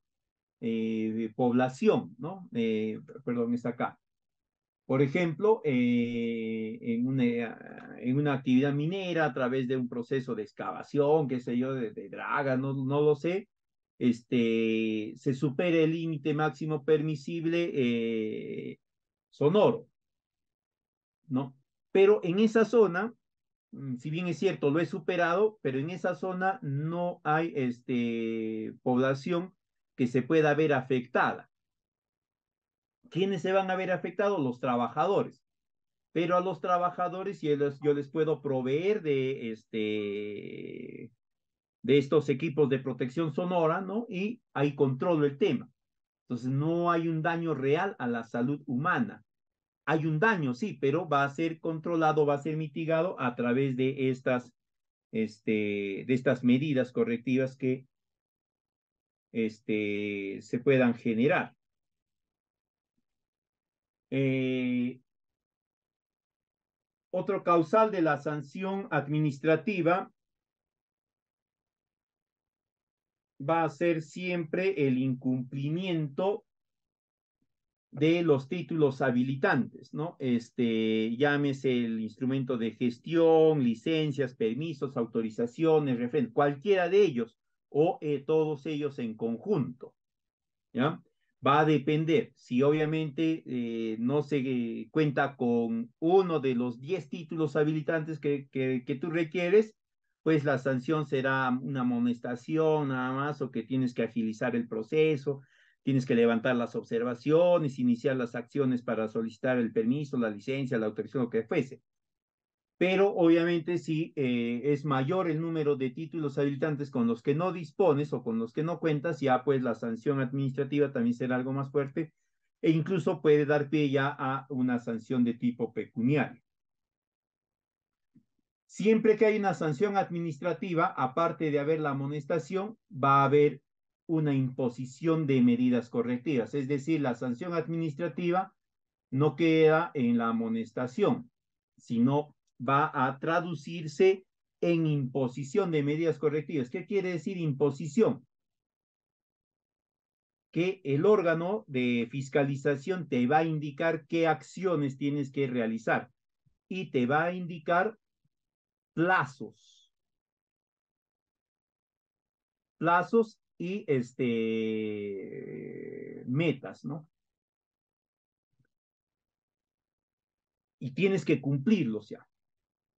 eh, población, ¿no? Eh, perdón, está acá. Por ejemplo, eh, eh, en, una, actividad minera a través de un proceso de excavación, qué sé yo, de, draga, no, lo sé, este, se supere el límite máximo permisible eh, sonoro, ¿no? Pero en esa zona, mm, si bien es cierto, lo he superado, pero en esa zona no hay este, población que se pueda ver afectada. ¿Quiénes se van a ver afectados? Los trabajadores. Pero a los trabajadores yo les, puedo proveer este, de, estos equipos de protección sonora, ¿no? Y ahí controlo el tema. Entonces no hay un daño real a la salud humana. Hay un daño, sí, pero va a ser controlado, va a ser mitigado a través de estas, este, medidas correctivas que este, se puedan generar. Eh, otro causal de la sanción administrativa va a ser siempre el incumplimiento de los títulos habilitantes, ¿no? Este, llámese el instrumento de gestión, licencias, permisos, autorizaciones, referentes, cualquiera de ellos o eh, todos ellos en conjunto, ¿ya? va a depender. Si obviamente eh, no se eh, cuenta con uno de los 10 títulos habilitantes que, que, que, tú requieres, pues la sanción será una amonestación nada más o que tienes que agilizar el proceso, tienes que levantar las observaciones, iniciar las acciones para solicitar el permiso, la licencia, la autorización, lo que fuese pero obviamente si eh, es mayor el número de títulos habilitantes con los que no dispones o con los que no cuentas, ya pues la sanción administrativa también será algo más fuerte e incluso puede dar pie ya a una sanción de tipo pecuniario. Siempre que hay una sanción administrativa, aparte de haber la amonestación, va a haber una imposición de medidas correctivas, es decir, la sanción administrativa no queda en la amonestación, sino va a traducirse en imposición de medidas correctivas. ¿Qué quiere decir imposición? Que el órgano de fiscalización te va a indicar qué acciones tienes que realizar y te va a indicar plazos. Plazos y este metas, ¿no? Y tienes que cumplirlos ya.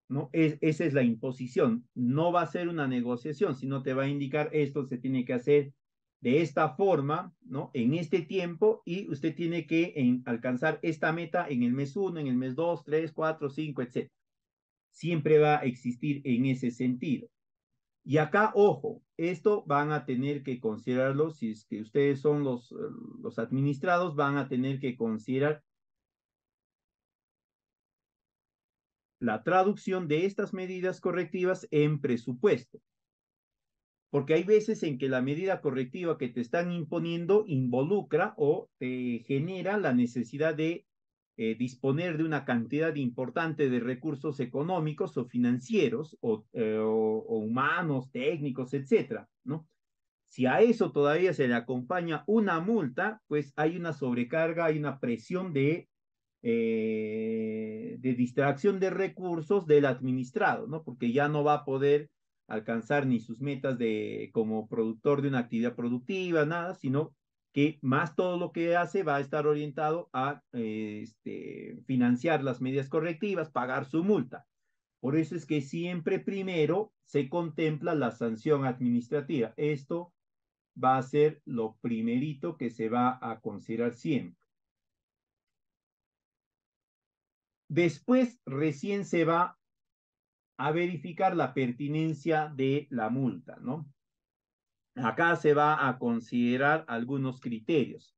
¿no? Es, esa es la imposición. No va a ser una negociación, sino te va a indicar esto se tiene que hacer de esta forma, ¿no? En este tiempo y usted tiene que alcanzar esta meta en el mes 1, en el mes 2, 3, 4, 5, etc. Siempre va a existir en ese sentido. Y acá, ojo, esto van a tener que considerarlo, si es que ustedes son los, los administrados, van a tener que considerar la traducción de estas medidas correctivas en presupuesto. Porque hay veces en que la medida correctiva que te están imponiendo involucra o te genera la necesidad de eh, disponer de una cantidad importante de recursos económicos o financieros eh, o, humanos, técnicos, etcétera, ¿no? Si a eso todavía se le acompaña una multa, pues hay una sobrecarga, hay una presión de eh, de distracción de recursos del administrado, ¿no? Porque ya no va a poder alcanzar ni sus metas de como productor de una actividad productiva, nada, sino que más todo lo que hace va a estar orientado a eh, este, financiar las medidas correctivas, pagar su multa. Por eso es que siempre primero se contempla la sanción administrativa. Esto va a ser lo primerito que se va a considerar siempre. Después recién se va a verificar la pertinencia de la multa, ¿no? Acá se va a considerar algunos criterios.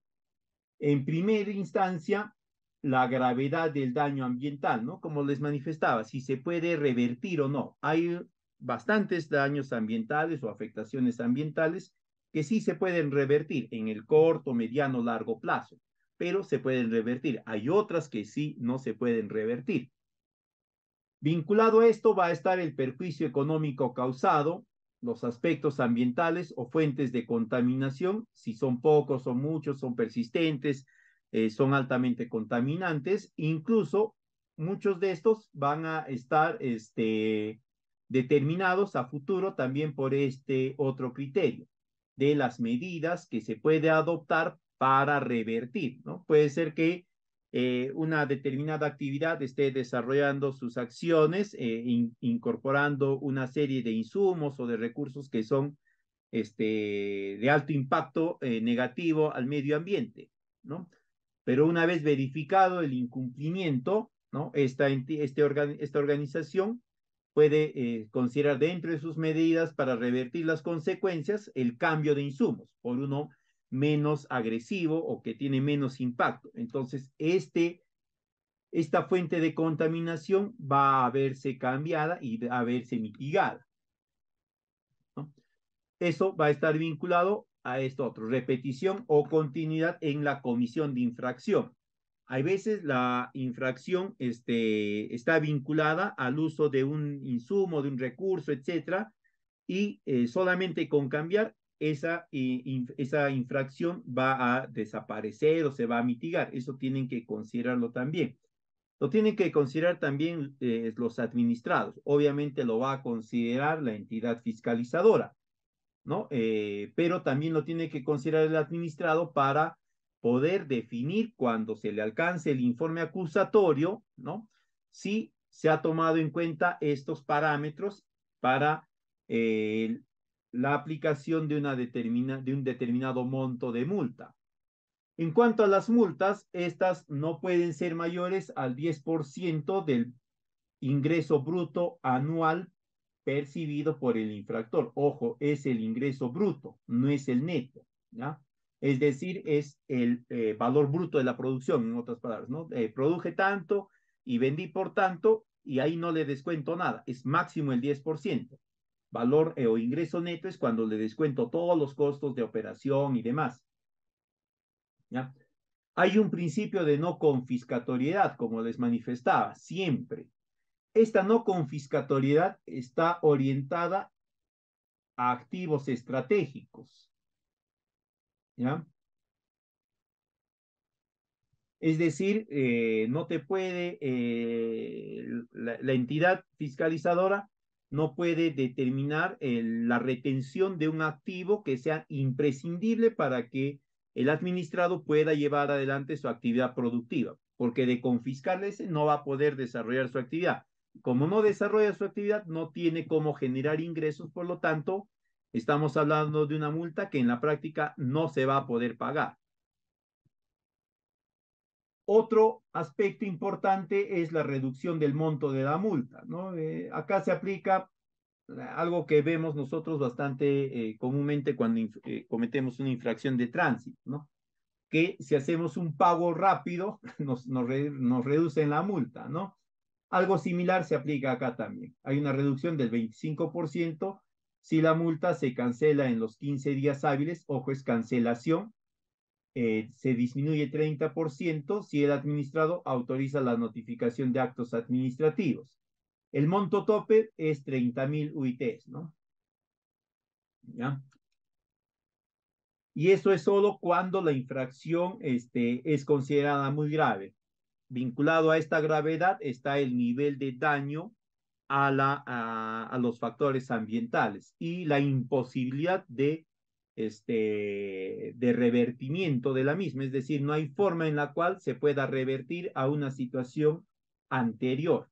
En primera instancia, la gravedad del daño ambiental, ¿no? Como les manifestaba, si se puede revertir o no. Hay bastantes daños ambientales o afectaciones ambientales que sí se pueden revertir en el corto, mediano, largo plazo pero se pueden revertir. Hay otras que sí no se pueden revertir. Vinculado a esto va a estar el perjuicio económico causado, los aspectos ambientales o fuentes de contaminación, si son pocos, o muchos, son persistentes, eh, son altamente contaminantes, incluso muchos de estos van a estar este, determinados a futuro también por este otro criterio de las medidas que se puede adoptar para revertir, ¿no? Puede ser que eh, una determinada actividad esté desarrollando sus acciones, eh, incorporando una serie de insumos o de recursos que son este, de alto impacto eh, negativo al medio ambiente, ¿no? Pero una vez verificado el incumplimiento, ¿no? Esta, este esta organización puede considerar dentro de sus medidas para revertir las consecuencias el cambio de insumos por uno menos agresivo o que tiene menos impacto. Entonces, este, esta fuente de contaminación va a verse cambiada y a verse mitigada. Eso va a estar vinculado a esto otro, repetición o continuidad en la comisión de infracción. Hay veces la infracción este, está vinculada al uso de un insumo, de un recurso, etcétera, y eh, solamente con cambiar esa, esa infracción va a desaparecer o se va a mitigar. Eso tienen que considerarlo también. Lo tienen que considerar también eh, los administrados. Obviamente lo va a considerar la entidad fiscalizadora, ¿no? Eh, pero también lo tiene que considerar el administrado para poder definir cuando se le alcance el informe acusatorio, ¿no? Si se ha tomado en cuenta estos parámetros para el eh, la aplicación de, una determina, de un determinado monto de multa. En cuanto a las multas, estas no pueden ser mayores al 10% del ingreso bruto anual percibido por el infractor. Ojo, es el ingreso bruto, no es el neto, ¿ya? Es decir, es el eh, valor bruto de la producción, en otras palabras, ¿no? Eh, produje tanto y vendí por tanto y ahí no le descuento nada, es máximo el 10%. Valor eh, o ingreso neto es cuando le descuento todos los costos de operación y demás. Hay un principio de no confiscatoriedad, como les manifestaba, siempre. Esta no confiscatoriedad está orientada a activos estratégicos. Es decir, eh, no te puede eh, la, entidad fiscalizadora no puede determinar la retención de un activo que sea imprescindible para que el administrado pueda llevar adelante su actividad productiva, porque de confiscarle ese no va a poder desarrollar su actividad. Como no desarrolla su actividad, no tiene cómo generar ingresos, por lo tanto, estamos hablando de una multa que en la práctica no se va a poder pagar. Otro aspecto importante es la reducción del monto de la multa. ¿no? Eh, acá se aplica eh, algo que vemos nosotros bastante eh, comúnmente cuando cometemos una infracción de tránsito, ¿no? que si hacemos un pago rápido [LAUGHS] nos, nos, nos reducen la multa. ¿no? Algo similar se aplica acá también. Hay una reducción del 25% si la multa se cancela en los 15 días hábiles, ojo, es cancelación eh, se disminuye 30% si el administrado autoriza la notificación de actos administrativos. El monto tope es 30.000 UITs, ¿no? ¿Ya? Y eso es solo cuando la infracción este, es considerada muy grave. Vinculado a esta gravedad está el nivel de daño a, la, a los factores ambientales y la imposibilidad de este, de revertimiento de la misma, es decir, no hay forma en la cual se pueda revertir a una situación anterior.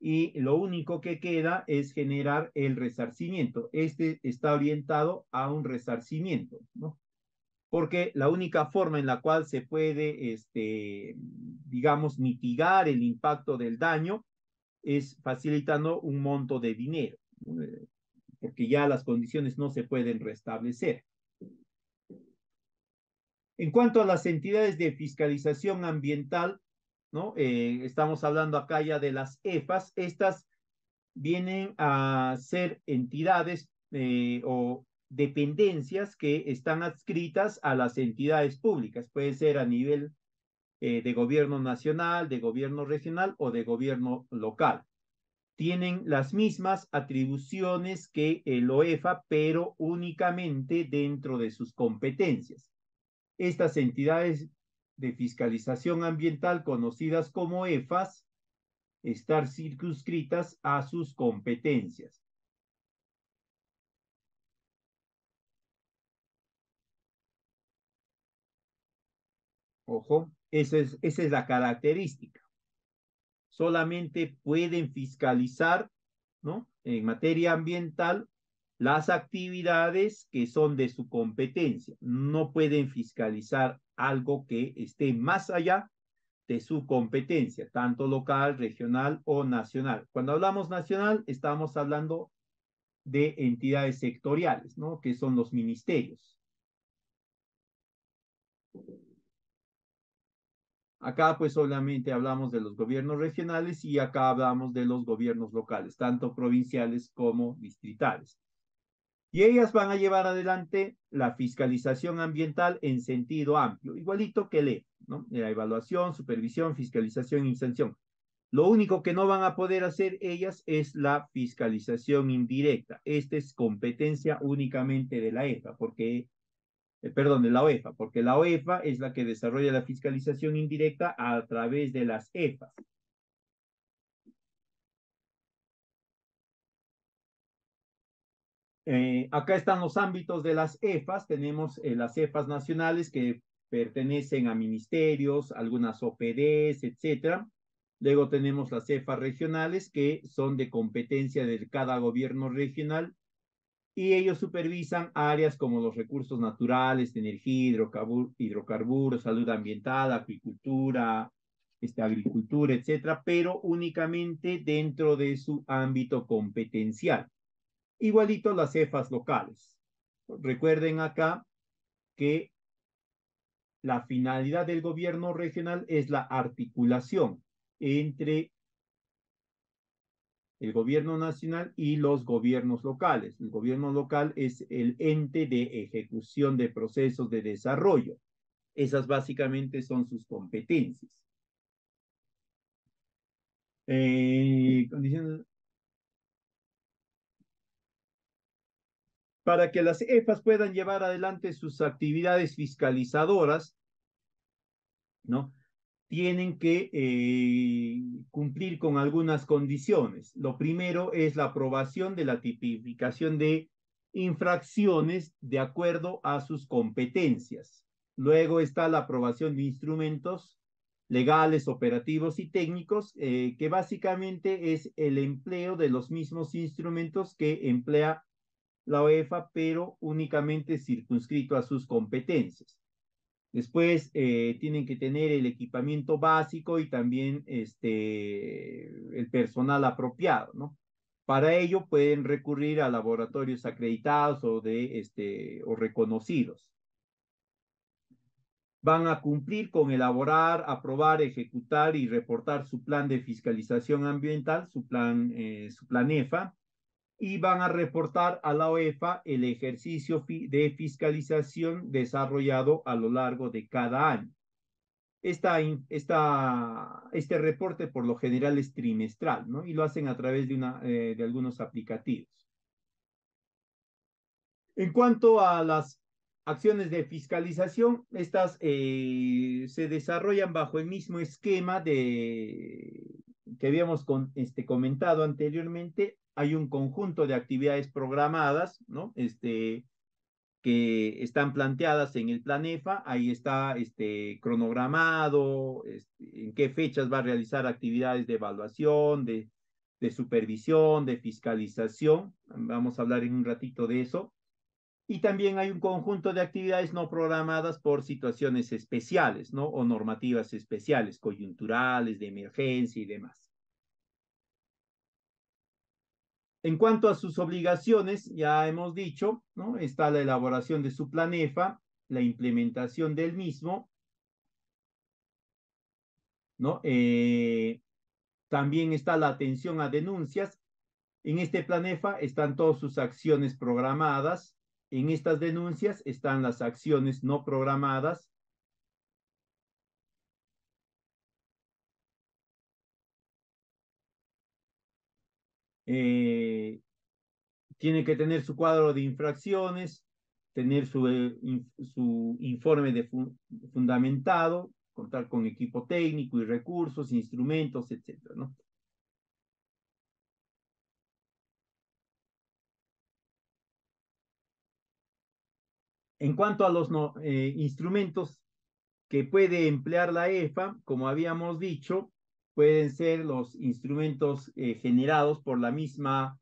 Y lo único que queda es generar el resarcimiento. Este está orientado a un resarcimiento, porque la única forma en la cual se puede, este, digamos, mitigar el impacto del daño es facilitando un monto de dinero porque ya las condiciones no se pueden restablecer. En cuanto a las entidades de fiscalización ambiental, ¿no? Eh, estamos hablando acá ya de las EFAS. Estas vienen a ser entidades eh, o dependencias que están adscritas a las entidades públicas. Puede ser a nivel eh, de gobierno nacional, de gobierno regional o de gobierno local tienen las mismas atribuciones que el OEFA, pero únicamente dentro de sus competencias. Estas entidades de fiscalización ambiental conocidas como EFAS están circunscritas a sus competencias. Ojo, esa es la característica solamente pueden fiscalizar, ¿no? En materia ambiental, las actividades que son de su competencia. No pueden fiscalizar algo que esté más allá de su competencia, tanto local, regional o nacional. Cuando hablamos nacional, estamos hablando de entidades sectoriales, ¿no? Que son los ministerios. Acá pues solamente hablamos de los gobiernos regionales y acá hablamos de los gobiernos locales, tanto provinciales como distritales. Y ellas van a llevar adelante la fiscalización ambiental en sentido amplio, igualito que le, ¿no? La evaluación, supervisión, fiscalización y sanción. Lo único que no van a poder hacer ellas es la fiscalización indirecta. Esta es competencia únicamente de la EFA, porque eh, perdón, de la OEFA, porque la OEFA es la que desarrolla la fiscalización indirecta a través de las EFAs. Eh, acá están los ámbitos de las EFAs. Tenemos eh, las EFAs nacionales que pertenecen a ministerios, algunas OPDs, etcétera. Luego tenemos las EFAs regionales que son de competencia de cada gobierno regional y ellos supervisan áreas como los recursos naturales, energía, hidrocarburos, salud ambiental, acuicultura, este, agricultura, etcétera, pero únicamente dentro de su ámbito competencial. Igualito las cefas locales. Recuerden acá que la finalidad del gobierno regional es la articulación entre el gobierno nacional y los gobiernos locales. El gobierno local es el ente de ejecución de procesos de desarrollo. Esas básicamente son sus competencias. Eh, Para que las EFAS puedan llevar adelante sus actividades fiscalizadoras, ¿no? tienen que eh, cumplir con algunas condiciones. Lo primero es la aprobación de la tipificación de infracciones de acuerdo a sus competencias. Luego está la aprobación de instrumentos legales, operativos y técnicos, eh, que básicamente es el empleo de los mismos instrumentos que emplea la OEFA, pero únicamente circunscrito a sus competencias. Después eh, tienen que tener el equipamiento básico y también este, el personal apropiado, Para ello pueden recurrir a laboratorios acreditados o, de, este, o reconocidos. Van a cumplir con elaborar, aprobar, ejecutar y reportar su plan de fiscalización ambiental, su plan, eh, su plan EFA, y van a reportar a la OEFA el ejercicio de fiscalización desarrollado a lo largo de cada año. este reporte por lo general es trimestral, ¿no? Y lo hacen a través de, eh, de algunos aplicativos. En cuanto a las acciones de fiscalización, estas eh, se desarrollan bajo el mismo esquema de, que habíamos este, comentado anteriormente hay un conjunto de actividades programadas, ¿no? Este, que están planteadas en el plan EFA, ahí está este, cronogramado, este, en qué fechas va a realizar actividades de evaluación, de, de supervisión, de fiscalización, vamos a hablar en un ratito de eso, y también hay un conjunto de actividades no programadas por situaciones especiales, ¿no? O normativas especiales, coyunturales, de emergencia y demás. En cuanto a sus obligaciones, ya hemos dicho, ¿no? está la elaboración de su plan e la implementación del mismo, ¿no? Eh, también está la atención a denuncias. En este plan e están todas sus acciones programadas. En estas denuncias están las acciones no programadas. Eh, tiene que tener su cuadro de infracciones, tener su, eh, su informe de fundamentado, contar con equipo técnico y recursos, instrumentos, etcétera, En cuanto a los eh, instrumentos que puede emplear la EFA, como habíamos dicho, pueden ser los instrumentos eh, generados por la misma,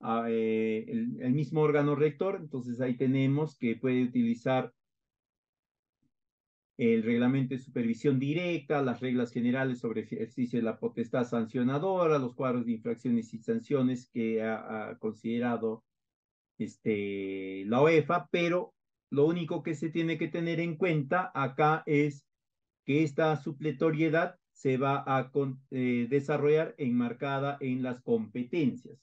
ah, eh, el, mismo órgano rector. Entonces ahí tenemos que puede utilizar el reglamento de supervisión directa, las reglas generales sobre ejercicio de la potestad sancionadora, los cuadros de infracciones y sanciones que ha, considerado este, la OEFA, pero lo único que se tiene que tener en cuenta acá es que esta supletoriedad se va a eh, desarrollar enmarcada en las competencias.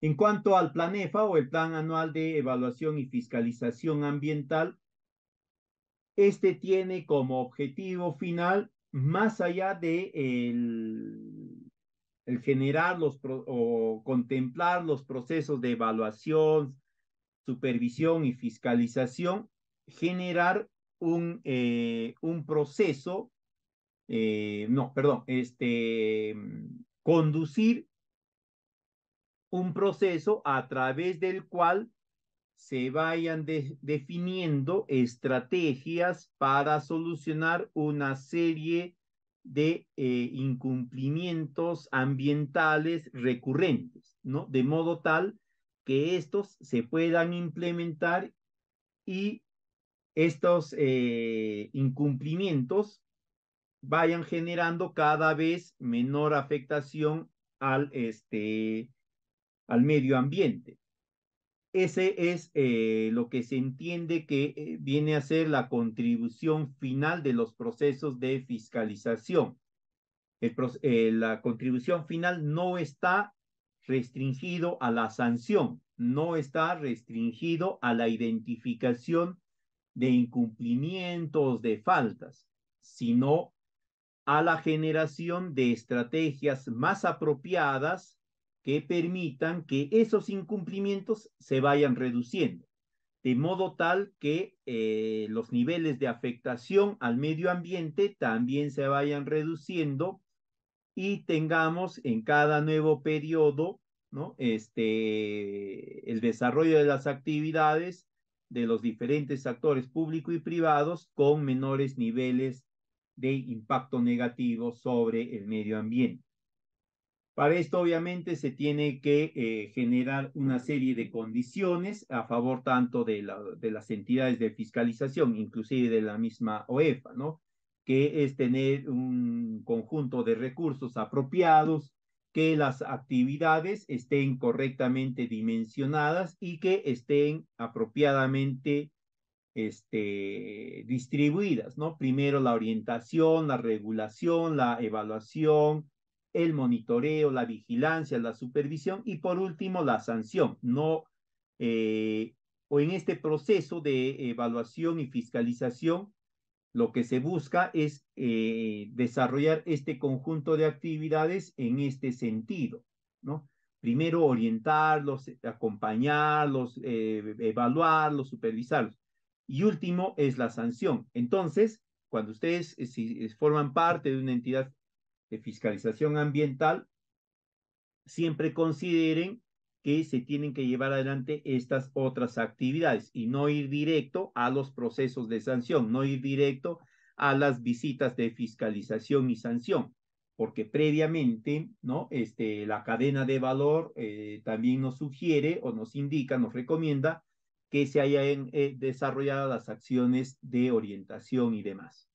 En cuanto al Plan EFA o el Plan Anual de Evaluación y Fiscalización Ambiental, este tiene como objetivo final, más allá de el, generar los o contemplar los procesos de evaluación, supervisión y fiscalización, generar eh, un, proceso, eh, no, perdón, este, mm, conducir un proceso a través del cual se vayan definiendo estrategias para solucionar una serie de eh, incumplimientos ambientales recurrentes, ¿no? De modo tal que estos se puedan implementar y estos eh, incumplimientos vayan generando cada vez menor afectación al, este, al medio ambiente. Ese es eh, lo que se entiende que eh, viene a ser la contribución final de los procesos de fiscalización. la contribución final no está restringido a la sanción, no está restringido a la identificación de incumplimientos, de faltas, sino a la generación de estrategias más apropiadas que permitan que esos incumplimientos se vayan reduciendo, de modo tal que eh, los niveles de afectación al medio ambiente también se vayan reduciendo y tengamos en cada nuevo periodo ¿no? este, el desarrollo de las actividades de los diferentes actores público y privados con menores niveles de impacto negativo sobre el medio ambiente. Para esto obviamente se tiene que eh, generar una serie de condiciones a favor tanto de, de, las entidades de fiscalización, inclusive de la misma OEFA, ¿no? Que es tener un conjunto de recursos apropiados, que las actividades estén correctamente dimensionadas y que estén apropiadamente este, distribuidas, ¿no? Primero la orientación, la regulación, la evaluación, el monitoreo, la vigilancia, la supervisión y por último la sanción. No, eh, o en este proceso de evaluación y fiscalización, lo que se busca es eh, desarrollar este conjunto de actividades en este sentido, ¿no? Primero orientarlos, acompañarlos, eh, evaluarlos, supervisarlos. Y último es la sanción. Entonces, cuando ustedes eh, si forman parte de una entidad de fiscalización ambiental, siempre consideren que se tienen que llevar adelante estas otras actividades y no ir directo a los procesos de sanción, no ir directo a las visitas de fiscalización y sanción, porque previamente, ¿no? Este, la cadena de valor eh, también nos sugiere o nos indica, nos recomienda que se hayan eh, desarrollado las acciones de orientación y demás.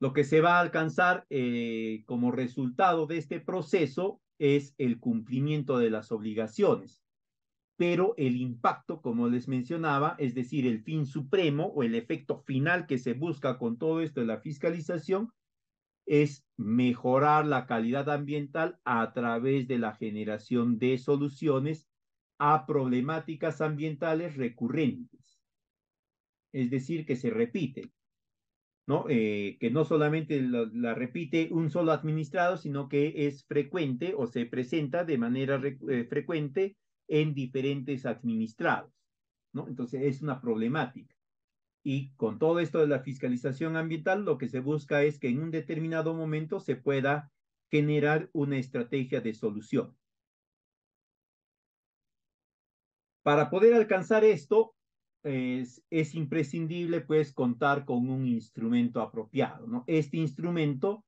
Lo que se va a alcanzar eh, como resultado de este proceso es el cumplimiento de las obligaciones, pero el impacto, como les mencionaba, es decir, el fin supremo o el efecto final que se busca con todo esto de la fiscalización, es mejorar la calidad ambiental a través de la generación de soluciones a problemáticas ambientales recurrentes. Es decir, que se repiten. ¿no? Eh, que no solamente la, repite un solo administrado, sino que es frecuente o se presenta de manera eh, frecuente en diferentes administrados, ¿no? Entonces es una problemática. Y con todo esto de la fiscalización ambiental, lo que se busca es que en un determinado momento se pueda generar una estrategia de solución. Para poder alcanzar esto, es, imprescindible pues contar con un instrumento apropiado, ¿no? Este instrumento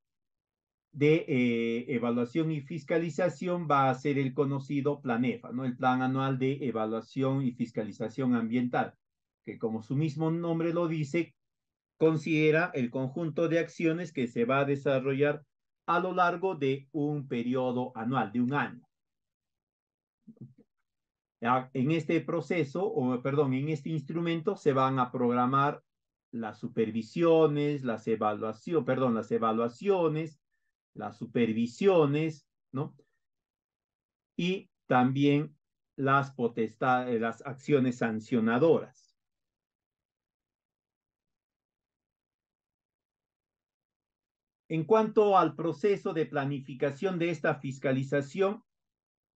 de eh, evaluación y fiscalización va a ser el conocido PLANEFA, ¿no? El Plan Anual de Evaluación y Fiscalización Ambiental, que como su mismo nombre lo dice, considera el conjunto de acciones que se va a desarrollar a lo largo de un periodo anual, de un año. En este proceso, o perdón, en este instrumento se van a programar las supervisiones, las evaluaciones, perdón, las evaluaciones, las supervisiones, ¿no? Y también las potestades, eh, las acciones sancionadoras. En cuanto al proceso de planificación de esta fiscalización,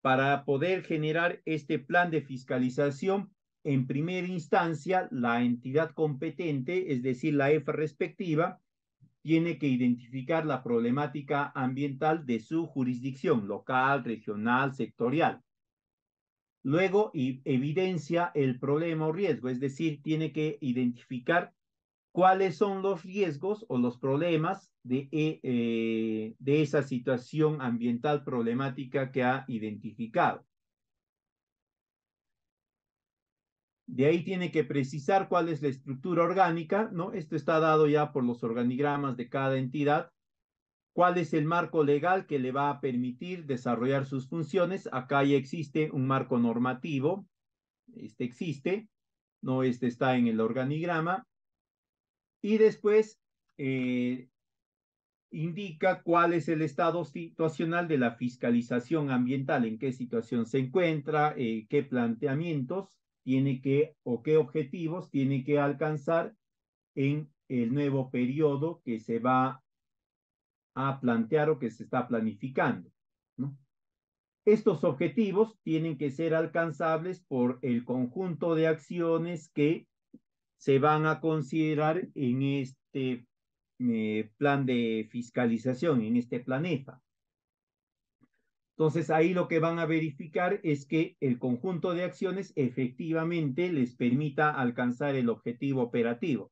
para poder generar este plan de fiscalización, en primera instancia, la entidad competente, es decir, la EFA e respectiva, tiene que identificar la problemática ambiental de su jurisdicción local, regional, sectorial. Luego evidencia el problema o riesgo, es decir, tiene que identificar cuáles son los riesgos o los problemas de, eh, eh, de esa situación ambiental problemática que ha identificado. De ahí tiene que precisar cuál es la estructura orgánica, ¿no? Esto está dado ya por los organigramas de cada entidad. ¿Cuál es el marco legal que le va a permitir desarrollar sus funciones? Acá ya existe un marco normativo. Este existe, no este está en el organigrama. Y después eh, indica cuál es el estado situacional de la fiscalización ambiental, en qué situación se encuentra, eh, qué planteamientos tiene que o qué objetivos tiene que alcanzar en el nuevo periodo que se va a plantear o que se está planificando. Estos objetivos tienen que ser alcanzables por el conjunto de acciones que se van a considerar en este eh, plan de fiscalización, en este planeta. Entonces, ahí lo que van a verificar es que el conjunto de acciones efectivamente les permita alcanzar el objetivo operativo.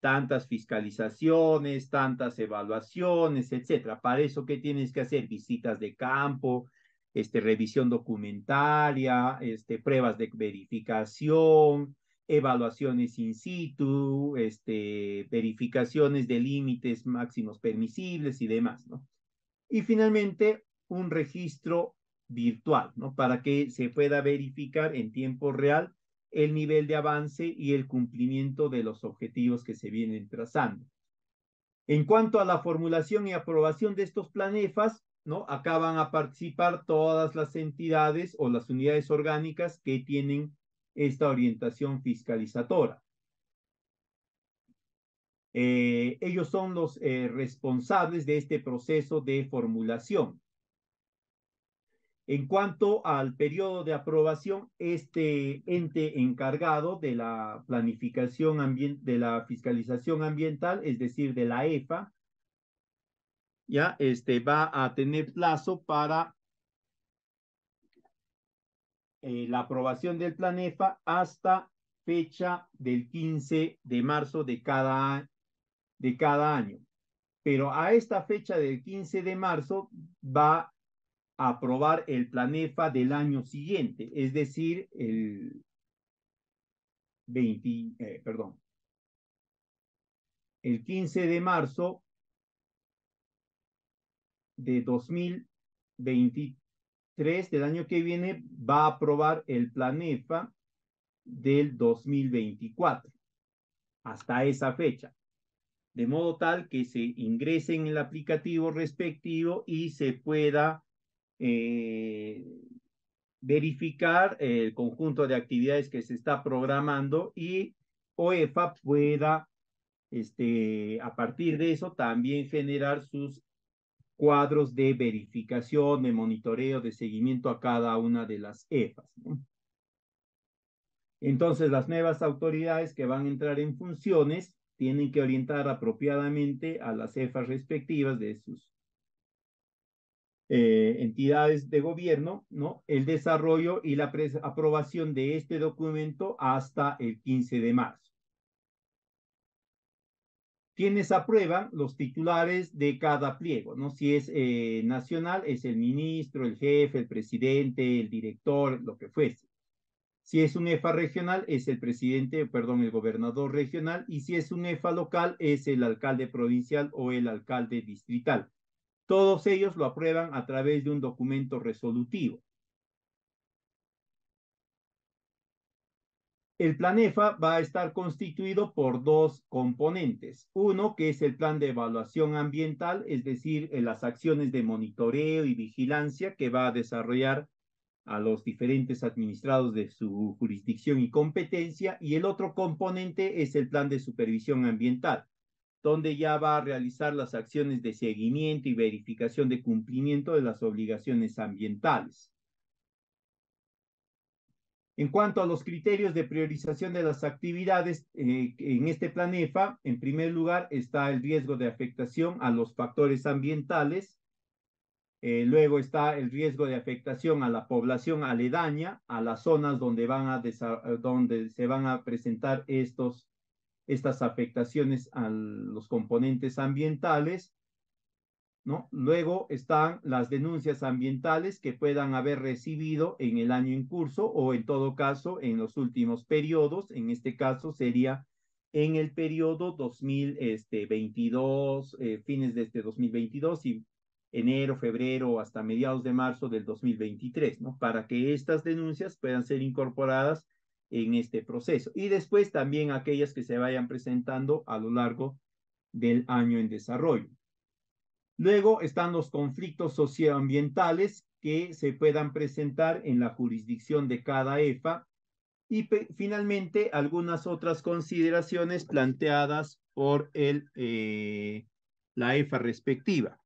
Tantas fiscalizaciones, tantas evaluaciones, etcétera. Para eso, ¿qué tienes que hacer? Visitas de campo, este, revisión documentaria, este, pruebas de verificación, evaluaciones in situ, este, verificaciones de límites máximos permisibles y demás, ¿no? Y finalmente, un registro virtual, ¿no? Para que se pueda verificar en tiempo real el nivel de avance y el cumplimiento de los objetivos que se vienen trazando. En cuanto a la formulación y aprobación de estos planefas, ¿no? Acá a participar todas las entidades o las unidades orgánicas que tienen esta orientación fiscalizadora. Eh, ellos son los eh, responsables de este proceso de formulación. En cuanto al periodo de aprobación, este ente encargado de la planificación de la fiscalización ambiental, es decir, de la EFA, ya este va a tener plazo para eh, la aprobación del plan e hasta fecha del 15 de marzo de cada, de cada año. Pero a esta fecha del 15 de marzo va a aprobar el plan e del año siguiente, es decir, el eh, perdón, el 15 de marzo de 2023 del año que viene va a aprobar el plan EFA del 2024, hasta esa fecha. De modo tal que se ingrese en el aplicativo respectivo y se pueda eh, verificar el conjunto de actividades que se está programando y OEFA pueda, este, a partir de eso, también generar sus cuadros de verificación, de monitoreo, de seguimiento a cada una de las EFAs. Entonces, las nuevas autoridades que van a entrar en funciones tienen que orientar apropiadamente a las EFAs respectivas de sus eh, entidades de gobierno, ¿no? El desarrollo y la aprobación de este documento hasta el 15 de marzo quienes aprueban los titulares de cada pliego, ¿no? Si es eh, nacional, es el ministro, el jefe, el presidente, el director, lo que fuese. Si es un EFA regional, es el presidente, perdón, el gobernador regional, y si es un EFA local, es el alcalde provincial o el alcalde distrital. Todos ellos lo aprueban a través de un documento resolutivo. El plan EFA va a estar constituido por dos componentes. Uno, que es el plan de evaluación ambiental, es decir, las acciones de monitoreo y vigilancia que va a desarrollar a los diferentes administrados de su jurisdicción y competencia. Y el otro componente es el plan de supervisión ambiental, donde ya va a realizar las acciones de seguimiento y verificación de cumplimiento de las obligaciones ambientales. En cuanto a los criterios de priorización de las actividades eh, en este planefa, en primer lugar está el riesgo de afectación a los factores ambientales, eh, luego está el riesgo de afectación a la población aledaña, a las zonas donde, van a eh, donde se van a presentar estos, estas afectaciones a los componentes ambientales, Luego están las denuncias ambientales que puedan haber recibido en el año en curso o en todo caso en los últimos periodos, en este caso sería en el periodo 2022, este, eh, fines de este 2022 y enero, febrero hasta mediados de marzo del 2023, ¿no? Para que estas denuncias puedan ser incorporadas en este proceso. Y después también aquellas que se vayan presentando a lo largo del año en desarrollo. Luego están los conflictos socioambientales que se puedan presentar en la jurisdicción de cada EFA y finalmente algunas otras consideraciones planteadas por el, eh, la EFA respectiva.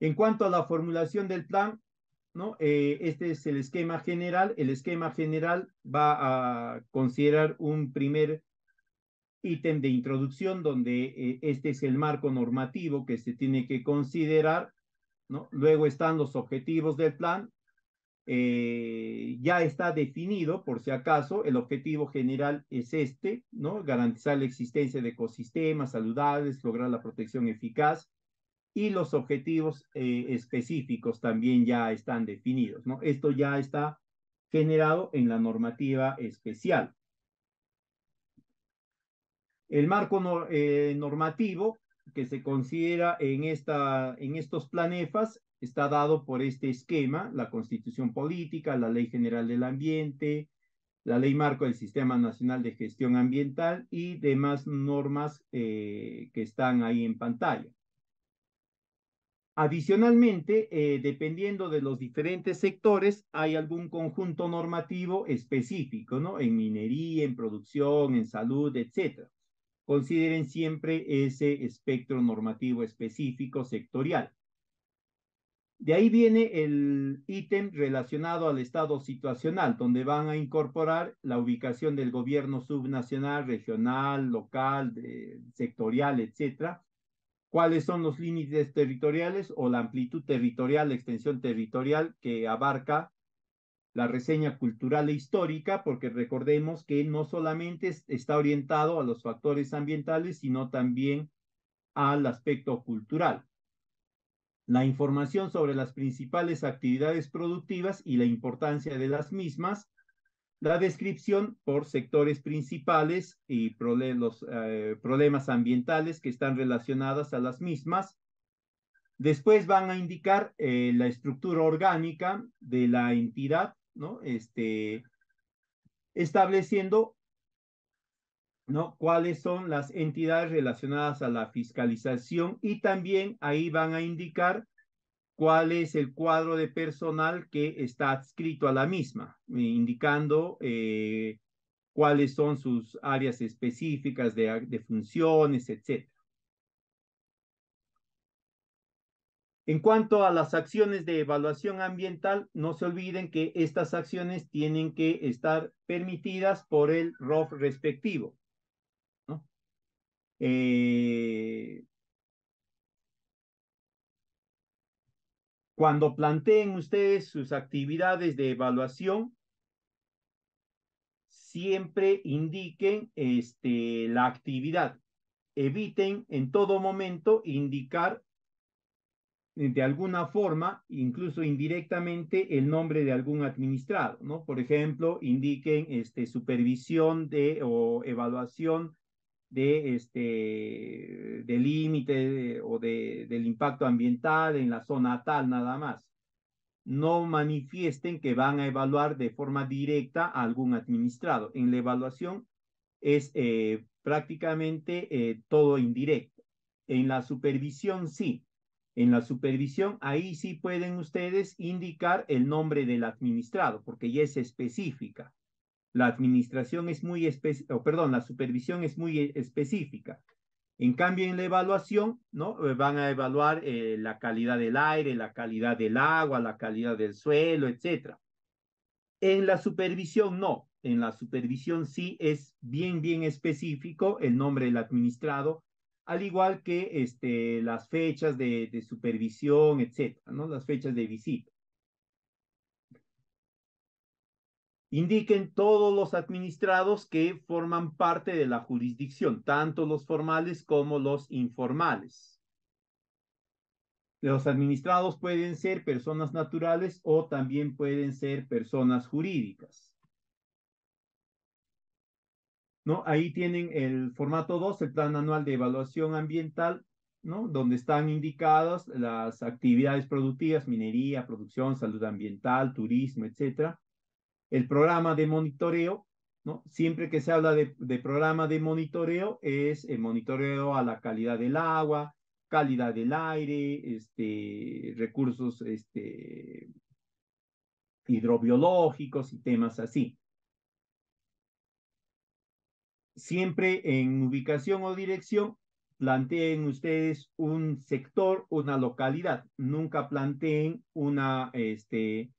En cuanto a la formulación del plan, ¿no? Eh, este es el esquema general. El esquema general va a considerar un primer ítem de introducción donde eh, este es el marco normativo que se tiene que considerar, ¿no? Luego están los objetivos del plan. Eh, ya está definido, por si acaso, el objetivo general es este, ¿no? Garantizar la existencia de ecosistemas saludables, lograr la protección eficaz y los objetivos eh, específicos también ya están definidos, ¿no? Esto ya está generado en la normativa especial. El marco eh, normativo que se considera en, esta, en estos planefas está dado por este esquema, la Constitución Política, la Ley General del Ambiente, la Ley Marco del Sistema Nacional de Gestión Ambiental y demás normas eh, que están ahí en pantalla. Adicionalmente, eh, dependiendo de los diferentes sectores, hay algún conjunto normativo específico, ¿no? En minería, en producción, en salud, etcétera consideren siempre ese espectro normativo específico sectorial. De ahí viene el ítem relacionado al estado situacional, donde van a incorporar la ubicación del gobierno subnacional, regional, local, sectorial, etcétera. Cuáles son los límites territoriales o la amplitud territorial, la extensión territorial que abarca la reseña cultural e histórica, porque recordemos que no solamente está orientado a los factores ambientales, sino también al aspecto cultural. La información sobre las principales actividades productivas y la importancia de las mismas, la descripción por sectores principales y los eh, problemas ambientales que están relacionados a las mismas. Después van a indicar eh, la estructura orgánica de la entidad, ¿no? Este, estableciendo, ¿no? Cuáles son las entidades relacionadas a la fiscalización y también ahí van a indicar cuál es el cuadro de personal que está adscrito a la misma, eh, indicando eh, cuáles son sus áreas específicas de, de funciones, etcétera. En cuanto a las acciones de evaluación ambiental, no se olviden que estas acciones tienen que estar permitidas por el ROF respectivo. Eh, cuando planteen ustedes sus actividades de evaluación, siempre indiquen este, la actividad. Eviten en todo momento indicar eh, de alguna forma, incluso indirectamente, el nombre de algún administrado, ¿no? Por ejemplo, indiquen este, supervisión de o evaluación de, este, de límite o del impacto ambiental en la zona tal nada más. No manifiesten que van a evaluar de forma directa a algún administrado. En la evaluación es eh, prácticamente eh, todo indirecto. En la supervisión sí, en la supervisión, ahí sí pueden ustedes indicar el nombre del administrado, porque ya es específica. La administración es muy perdón, la supervisión es muy específica. En cambio, en la evaluación, ¿no? Eh, van a evaluar eh, la calidad del aire, la calidad del agua, la calidad del suelo, etc. En la supervisión, no. En la supervisión sí es bien, bien específico el nombre del administrado, al igual que este, las fechas de, supervisión, etcétera, ¿no? Las fechas de visita. Indiquen todos los administrados que forman parte de la jurisdicción, tanto los formales como los informales. Los administrados pueden ser personas naturales o también pueden ser personas jurídicas. ¿no? Ahí tienen el formato 2, el plan anual de evaluación ambiental, ¿no? Donde están indicadas las actividades productivas, minería, producción, salud ambiental, turismo, etcétera. El programa de monitoreo, ¿no? Siempre que se habla de, de programa de monitoreo es el monitoreo a la calidad del agua, calidad del aire, este, recursos este, hidrobiológicos y temas así siempre en ubicación o dirección, planteen ustedes un sector, una localidad. Nunca planteen una, este,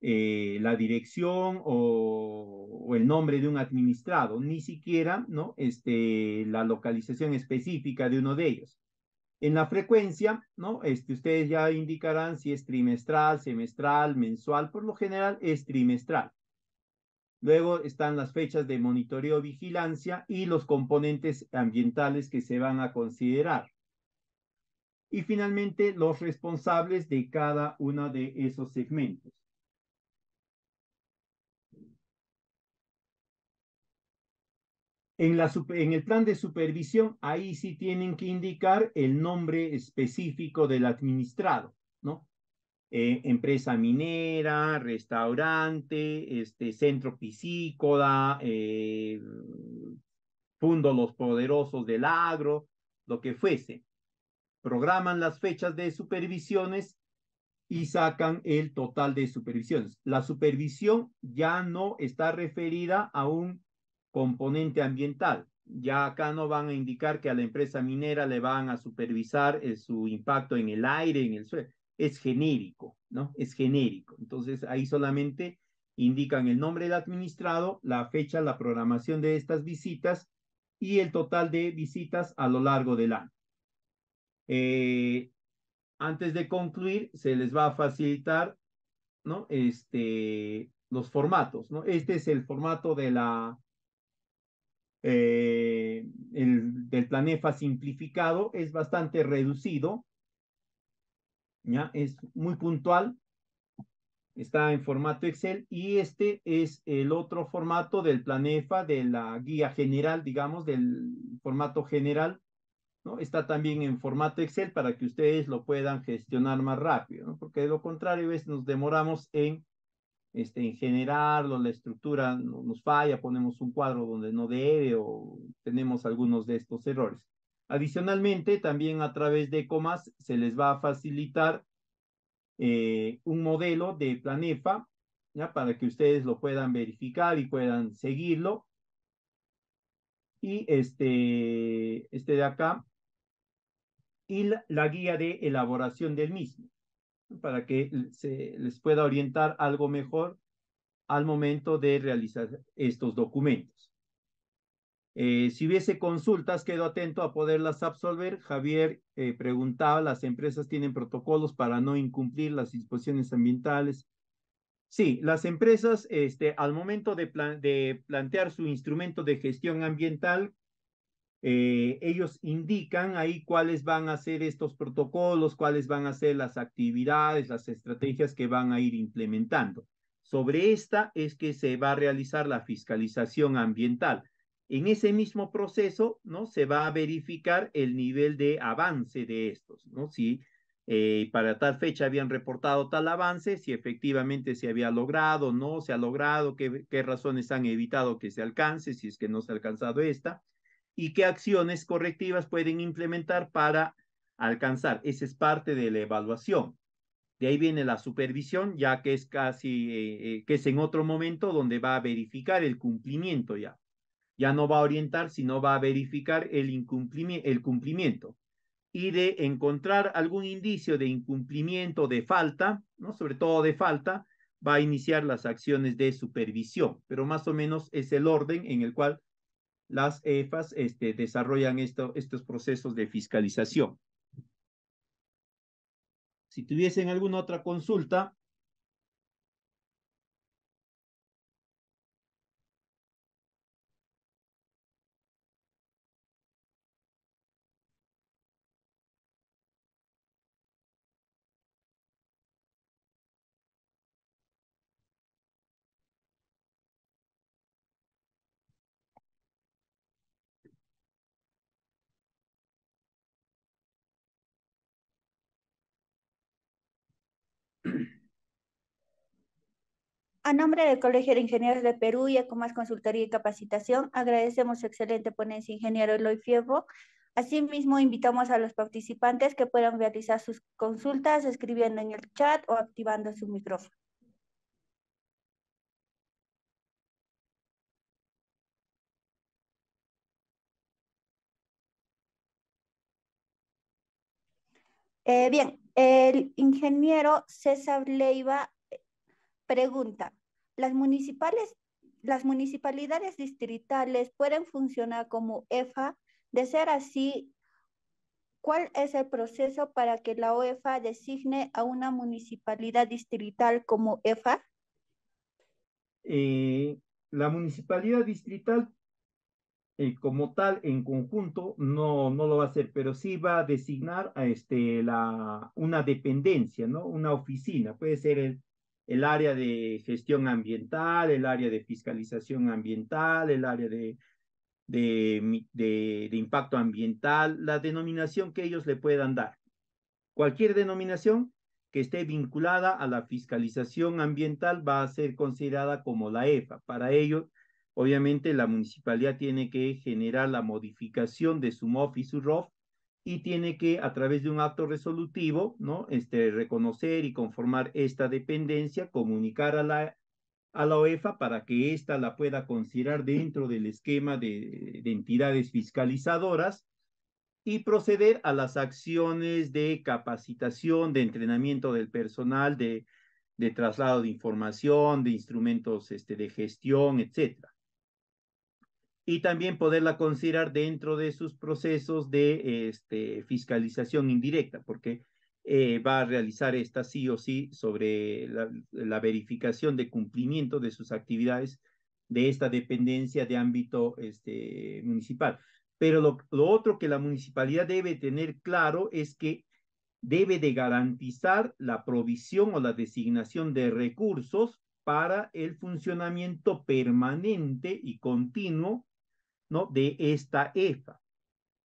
eh, la dirección o, el nombre de un administrado, ni siquiera, ¿no? Este, la localización específica de uno de ellos. En la frecuencia, ¿no? Este, ustedes ya indicarán si es trimestral, semestral, mensual. Por lo general es trimestral. Luego están las fechas de monitoreo, vigilancia y los componentes ambientales que se van a considerar. Y finalmente, los responsables de cada uno de esos segmentos. En, en el plan de supervisión, ahí sí tienen que indicar el nombre específico del administrado. Eh, empresa minera, restaurante, este, centro piscícola, eh, fundo los poderosos del agro, lo que fuese. Programan las fechas de supervisiones y sacan el total de supervisiones. La supervisión ya no está referida a un componente ambiental. Ya acá no van a indicar que a la empresa minera le van a supervisar eh, su impacto en el aire, en el suelo es genérico, ¿no? Es genérico. Entonces ahí solamente indican el nombre del administrado, la fecha, la programación de estas visitas y el total de visitas a lo largo del año. Eh, antes de concluir, se les va a facilitar, ¿no? Este, los formatos, ¿no? Este es el formato de la, eh, del Planefa simplificado, es bastante reducido, es muy puntual, está en formato Excel y este es el otro formato del Planefa, de la guía general, digamos, del formato general, ¿no? Está también en formato Excel para que ustedes lo puedan gestionar más rápido, Porque de lo contrario, a nos demoramos en, este, en generarlo, la estructura nos falla, ponemos un cuadro donde no debe o tenemos algunos de estos errores. Adicionalmente, también a través de comas se les va a facilitar eh, un modelo de Planefa para que ustedes lo puedan verificar y puedan seguirlo. Y este, este de acá, y la guía de elaboración del mismo, para que se les pueda orientar algo mejor al momento de realizar estos documentos. Eh, si hubiese consultas, quedo atento a poderlas absolver. Javier eh, preguntaba, ¿las empresas tienen protocolos para no incumplir las disposiciones ambientales? Sí, las empresas este, al momento de, plantear su instrumento de gestión ambiental, eh, ellos indican ahí cuáles van a ser estos protocolos, cuáles van a ser las actividades, las estrategias que van a ir implementando. Sobre esta es que se va a realizar la fiscalización ambiental. En ese mismo proceso, ¿no? Se va a verificar el nivel de avance de estos, ¿no? Si eh, para tal fecha habían reportado tal avance, si efectivamente se había logrado, no se ha logrado, qué, razones han evitado que se alcance, si es que no se ha alcanzado esta, y qué acciones correctivas pueden implementar para alcanzar. Esa es parte de la evaluación. De ahí viene la supervisión, ya que es casi, eh, eh, que es en otro momento donde va a verificar el cumplimiento ya ya no va a orientar, sino va a verificar el, el cumplimiento y de encontrar algún indicio de incumplimiento, de falta, ¿no? sobre todo de falta, va a iniciar las acciones de supervisión, pero más o menos es el orden en el cual las EFAS este, desarrollan estos procesos de fiscalización. Si tuviesen alguna otra consulta, A nombre del Colegio de Ingenieros de Perú y Ecomas Consultoría y Capacitación, agradecemos su excelente ponencia, ingeniero Eloy Fierro. Asimismo, invitamos a los participantes que puedan realizar sus consultas escribiendo en el chat o activando su micrófono. Eh, bien, el ingeniero César Leiva Pregunta, ¿las municipales, las municipalidades distritales pueden funcionar como EFA? De ser así, ¿cuál es el proceso para que la OEFA designe a una municipalidad distrital como EFA? Eh, la municipalidad distrital eh, como tal en conjunto no, no lo va a hacer, pero sí va a designar a este, la, una dependencia, ¿no? Una oficina, puede ser el, el área de gestión ambiental, el área de fiscalización ambiental, el área de, de, impacto ambiental, la denominación que ellos le puedan dar. Cualquier denominación que esté vinculada a la fiscalización ambiental va a ser considerada como la EPA. Para ello, obviamente, la municipalidad tiene que generar la modificación de su MOF y su ROF y tiene que, a través de un acto resolutivo, ¿no? Este, reconocer y conformar esta dependencia, comunicar a la, a la OEFA para que ésta la pueda considerar dentro del esquema de, entidades fiscalizadoras y proceder a las acciones de capacitación, de entrenamiento del personal, de, de traslado de información, de instrumentos este, de gestión, etcétera y también poderla considerar dentro de sus procesos de este, fiscalización indirecta, porque eh, va a realizar esta sí o sí sobre la, verificación de cumplimiento de sus actividades de esta dependencia de ámbito este, municipal. Pero lo, lo otro que la municipalidad debe tener claro es que debe de garantizar la provisión o la designación de recursos para el funcionamiento permanente y continuo ¿no? de esta EFA.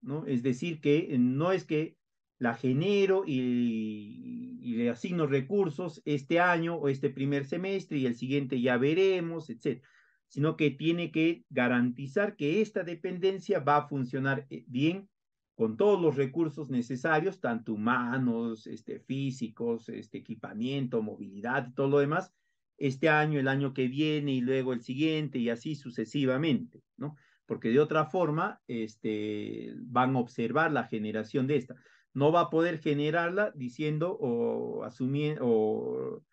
¿no? Es decir, que no es que la genero y, le asigno recursos este año o este primer semestre y el siguiente ya veremos, etcétera, Sino que tiene que garantizar que esta dependencia va a funcionar eh, bien con todos los recursos necesarios, tanto humanos, este, físicos, este, equipamiento, movilidad, todo lo demás, este año, el año que viene y luego el siguiente y así sucesivamente, ¿no? porque de otra forma este, van a observar la generación de esta. No va a poder generarla diciendo o asumiendo o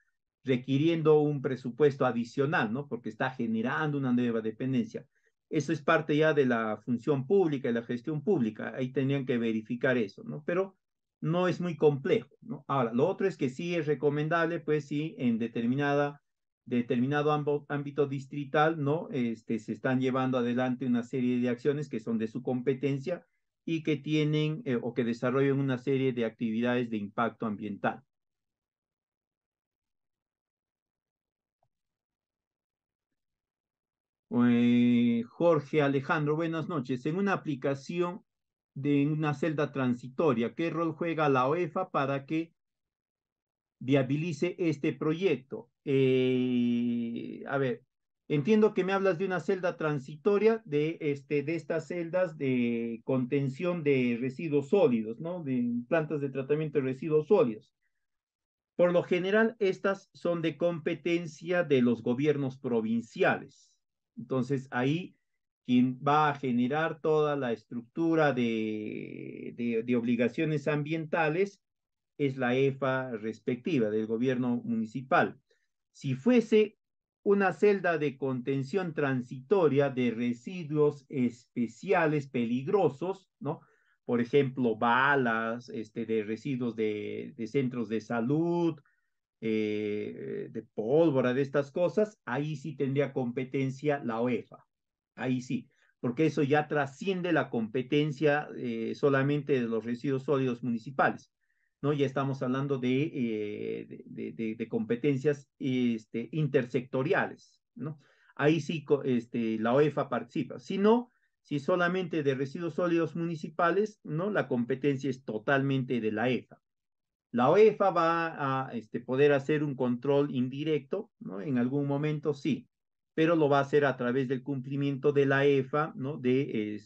requiriendo un presupuesto adicional, ¿no? Porque está generando una nueva dependencia. Eso es parte ya de la función pública y la gestión pública. Ahí tendrían que verificar eso, ¿no? Pero no es muy complejo, ¿no? Ahora, lo otro es que sí es recomendable, pues sí, en determinada determinado ámbito distrital, ¿no? Este, se están llevando adelante una serie de acciones que son de su competencia y que tienen eh, o que desarrollan una serie de actividades de impacto ambiental. Eh, Jorge Alejandro, buenas noches. En una aplicación de una celda transitoria, ¿qué rol juega la OEFA para que viabilice este proyecto. Eh, a ver, entiendo que me hablas de una celda transitoria de, este, de estas celdas de contención de residuos sólidos, ¿no? De plantas de tratamiento de residuos sólidos. Por lo general, estas son de competencia de los gobiernos provinciales. Entonces, ahí quien va a generar toda la estructura de, de obligaciones ambientales es la EFA respectiva del gobierno municipal. Si fuese una celda de contención transitoria de residuos especiales peligrosos, ¿no? Por ejemplo, balas, este, de residuos de, centros de salud, eh, de pólvora, de estas cosas, ahí sí tendría competencia la OEFA. Ahí sí, porque eso ya trasciende la competencia eh, solamente de los residuos sólidos municipales. ¿no? Ya estamos hablando de, eh, de, competencias este, intersectoriales, ¿no? Ahí sí este, la OEFA participa. Si no, si solamente de residuos sólidos municipales, ¿no? La competencia es totalmente de la EFA. La OEFA va a este, poder hacer un control indirecto, ¿no? En algún momento sí, pero lo va a hacer a través del cumplimiento de la EFA, ¿no? De,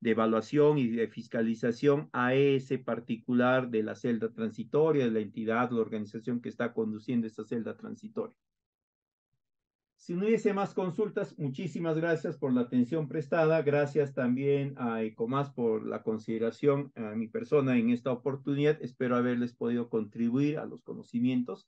de evaluación y de fiscalización a ese particular de la celda transitoria, de la entidad, la organización que está conduciendo esa celda transitoria. Si no hubiese más consultas, muchísimas gracias por la atención prestada. Gracias también a Ecomas por la consideración a mi persona en esta oportunidad. Espero haberles podido contribuir a los conocimientos.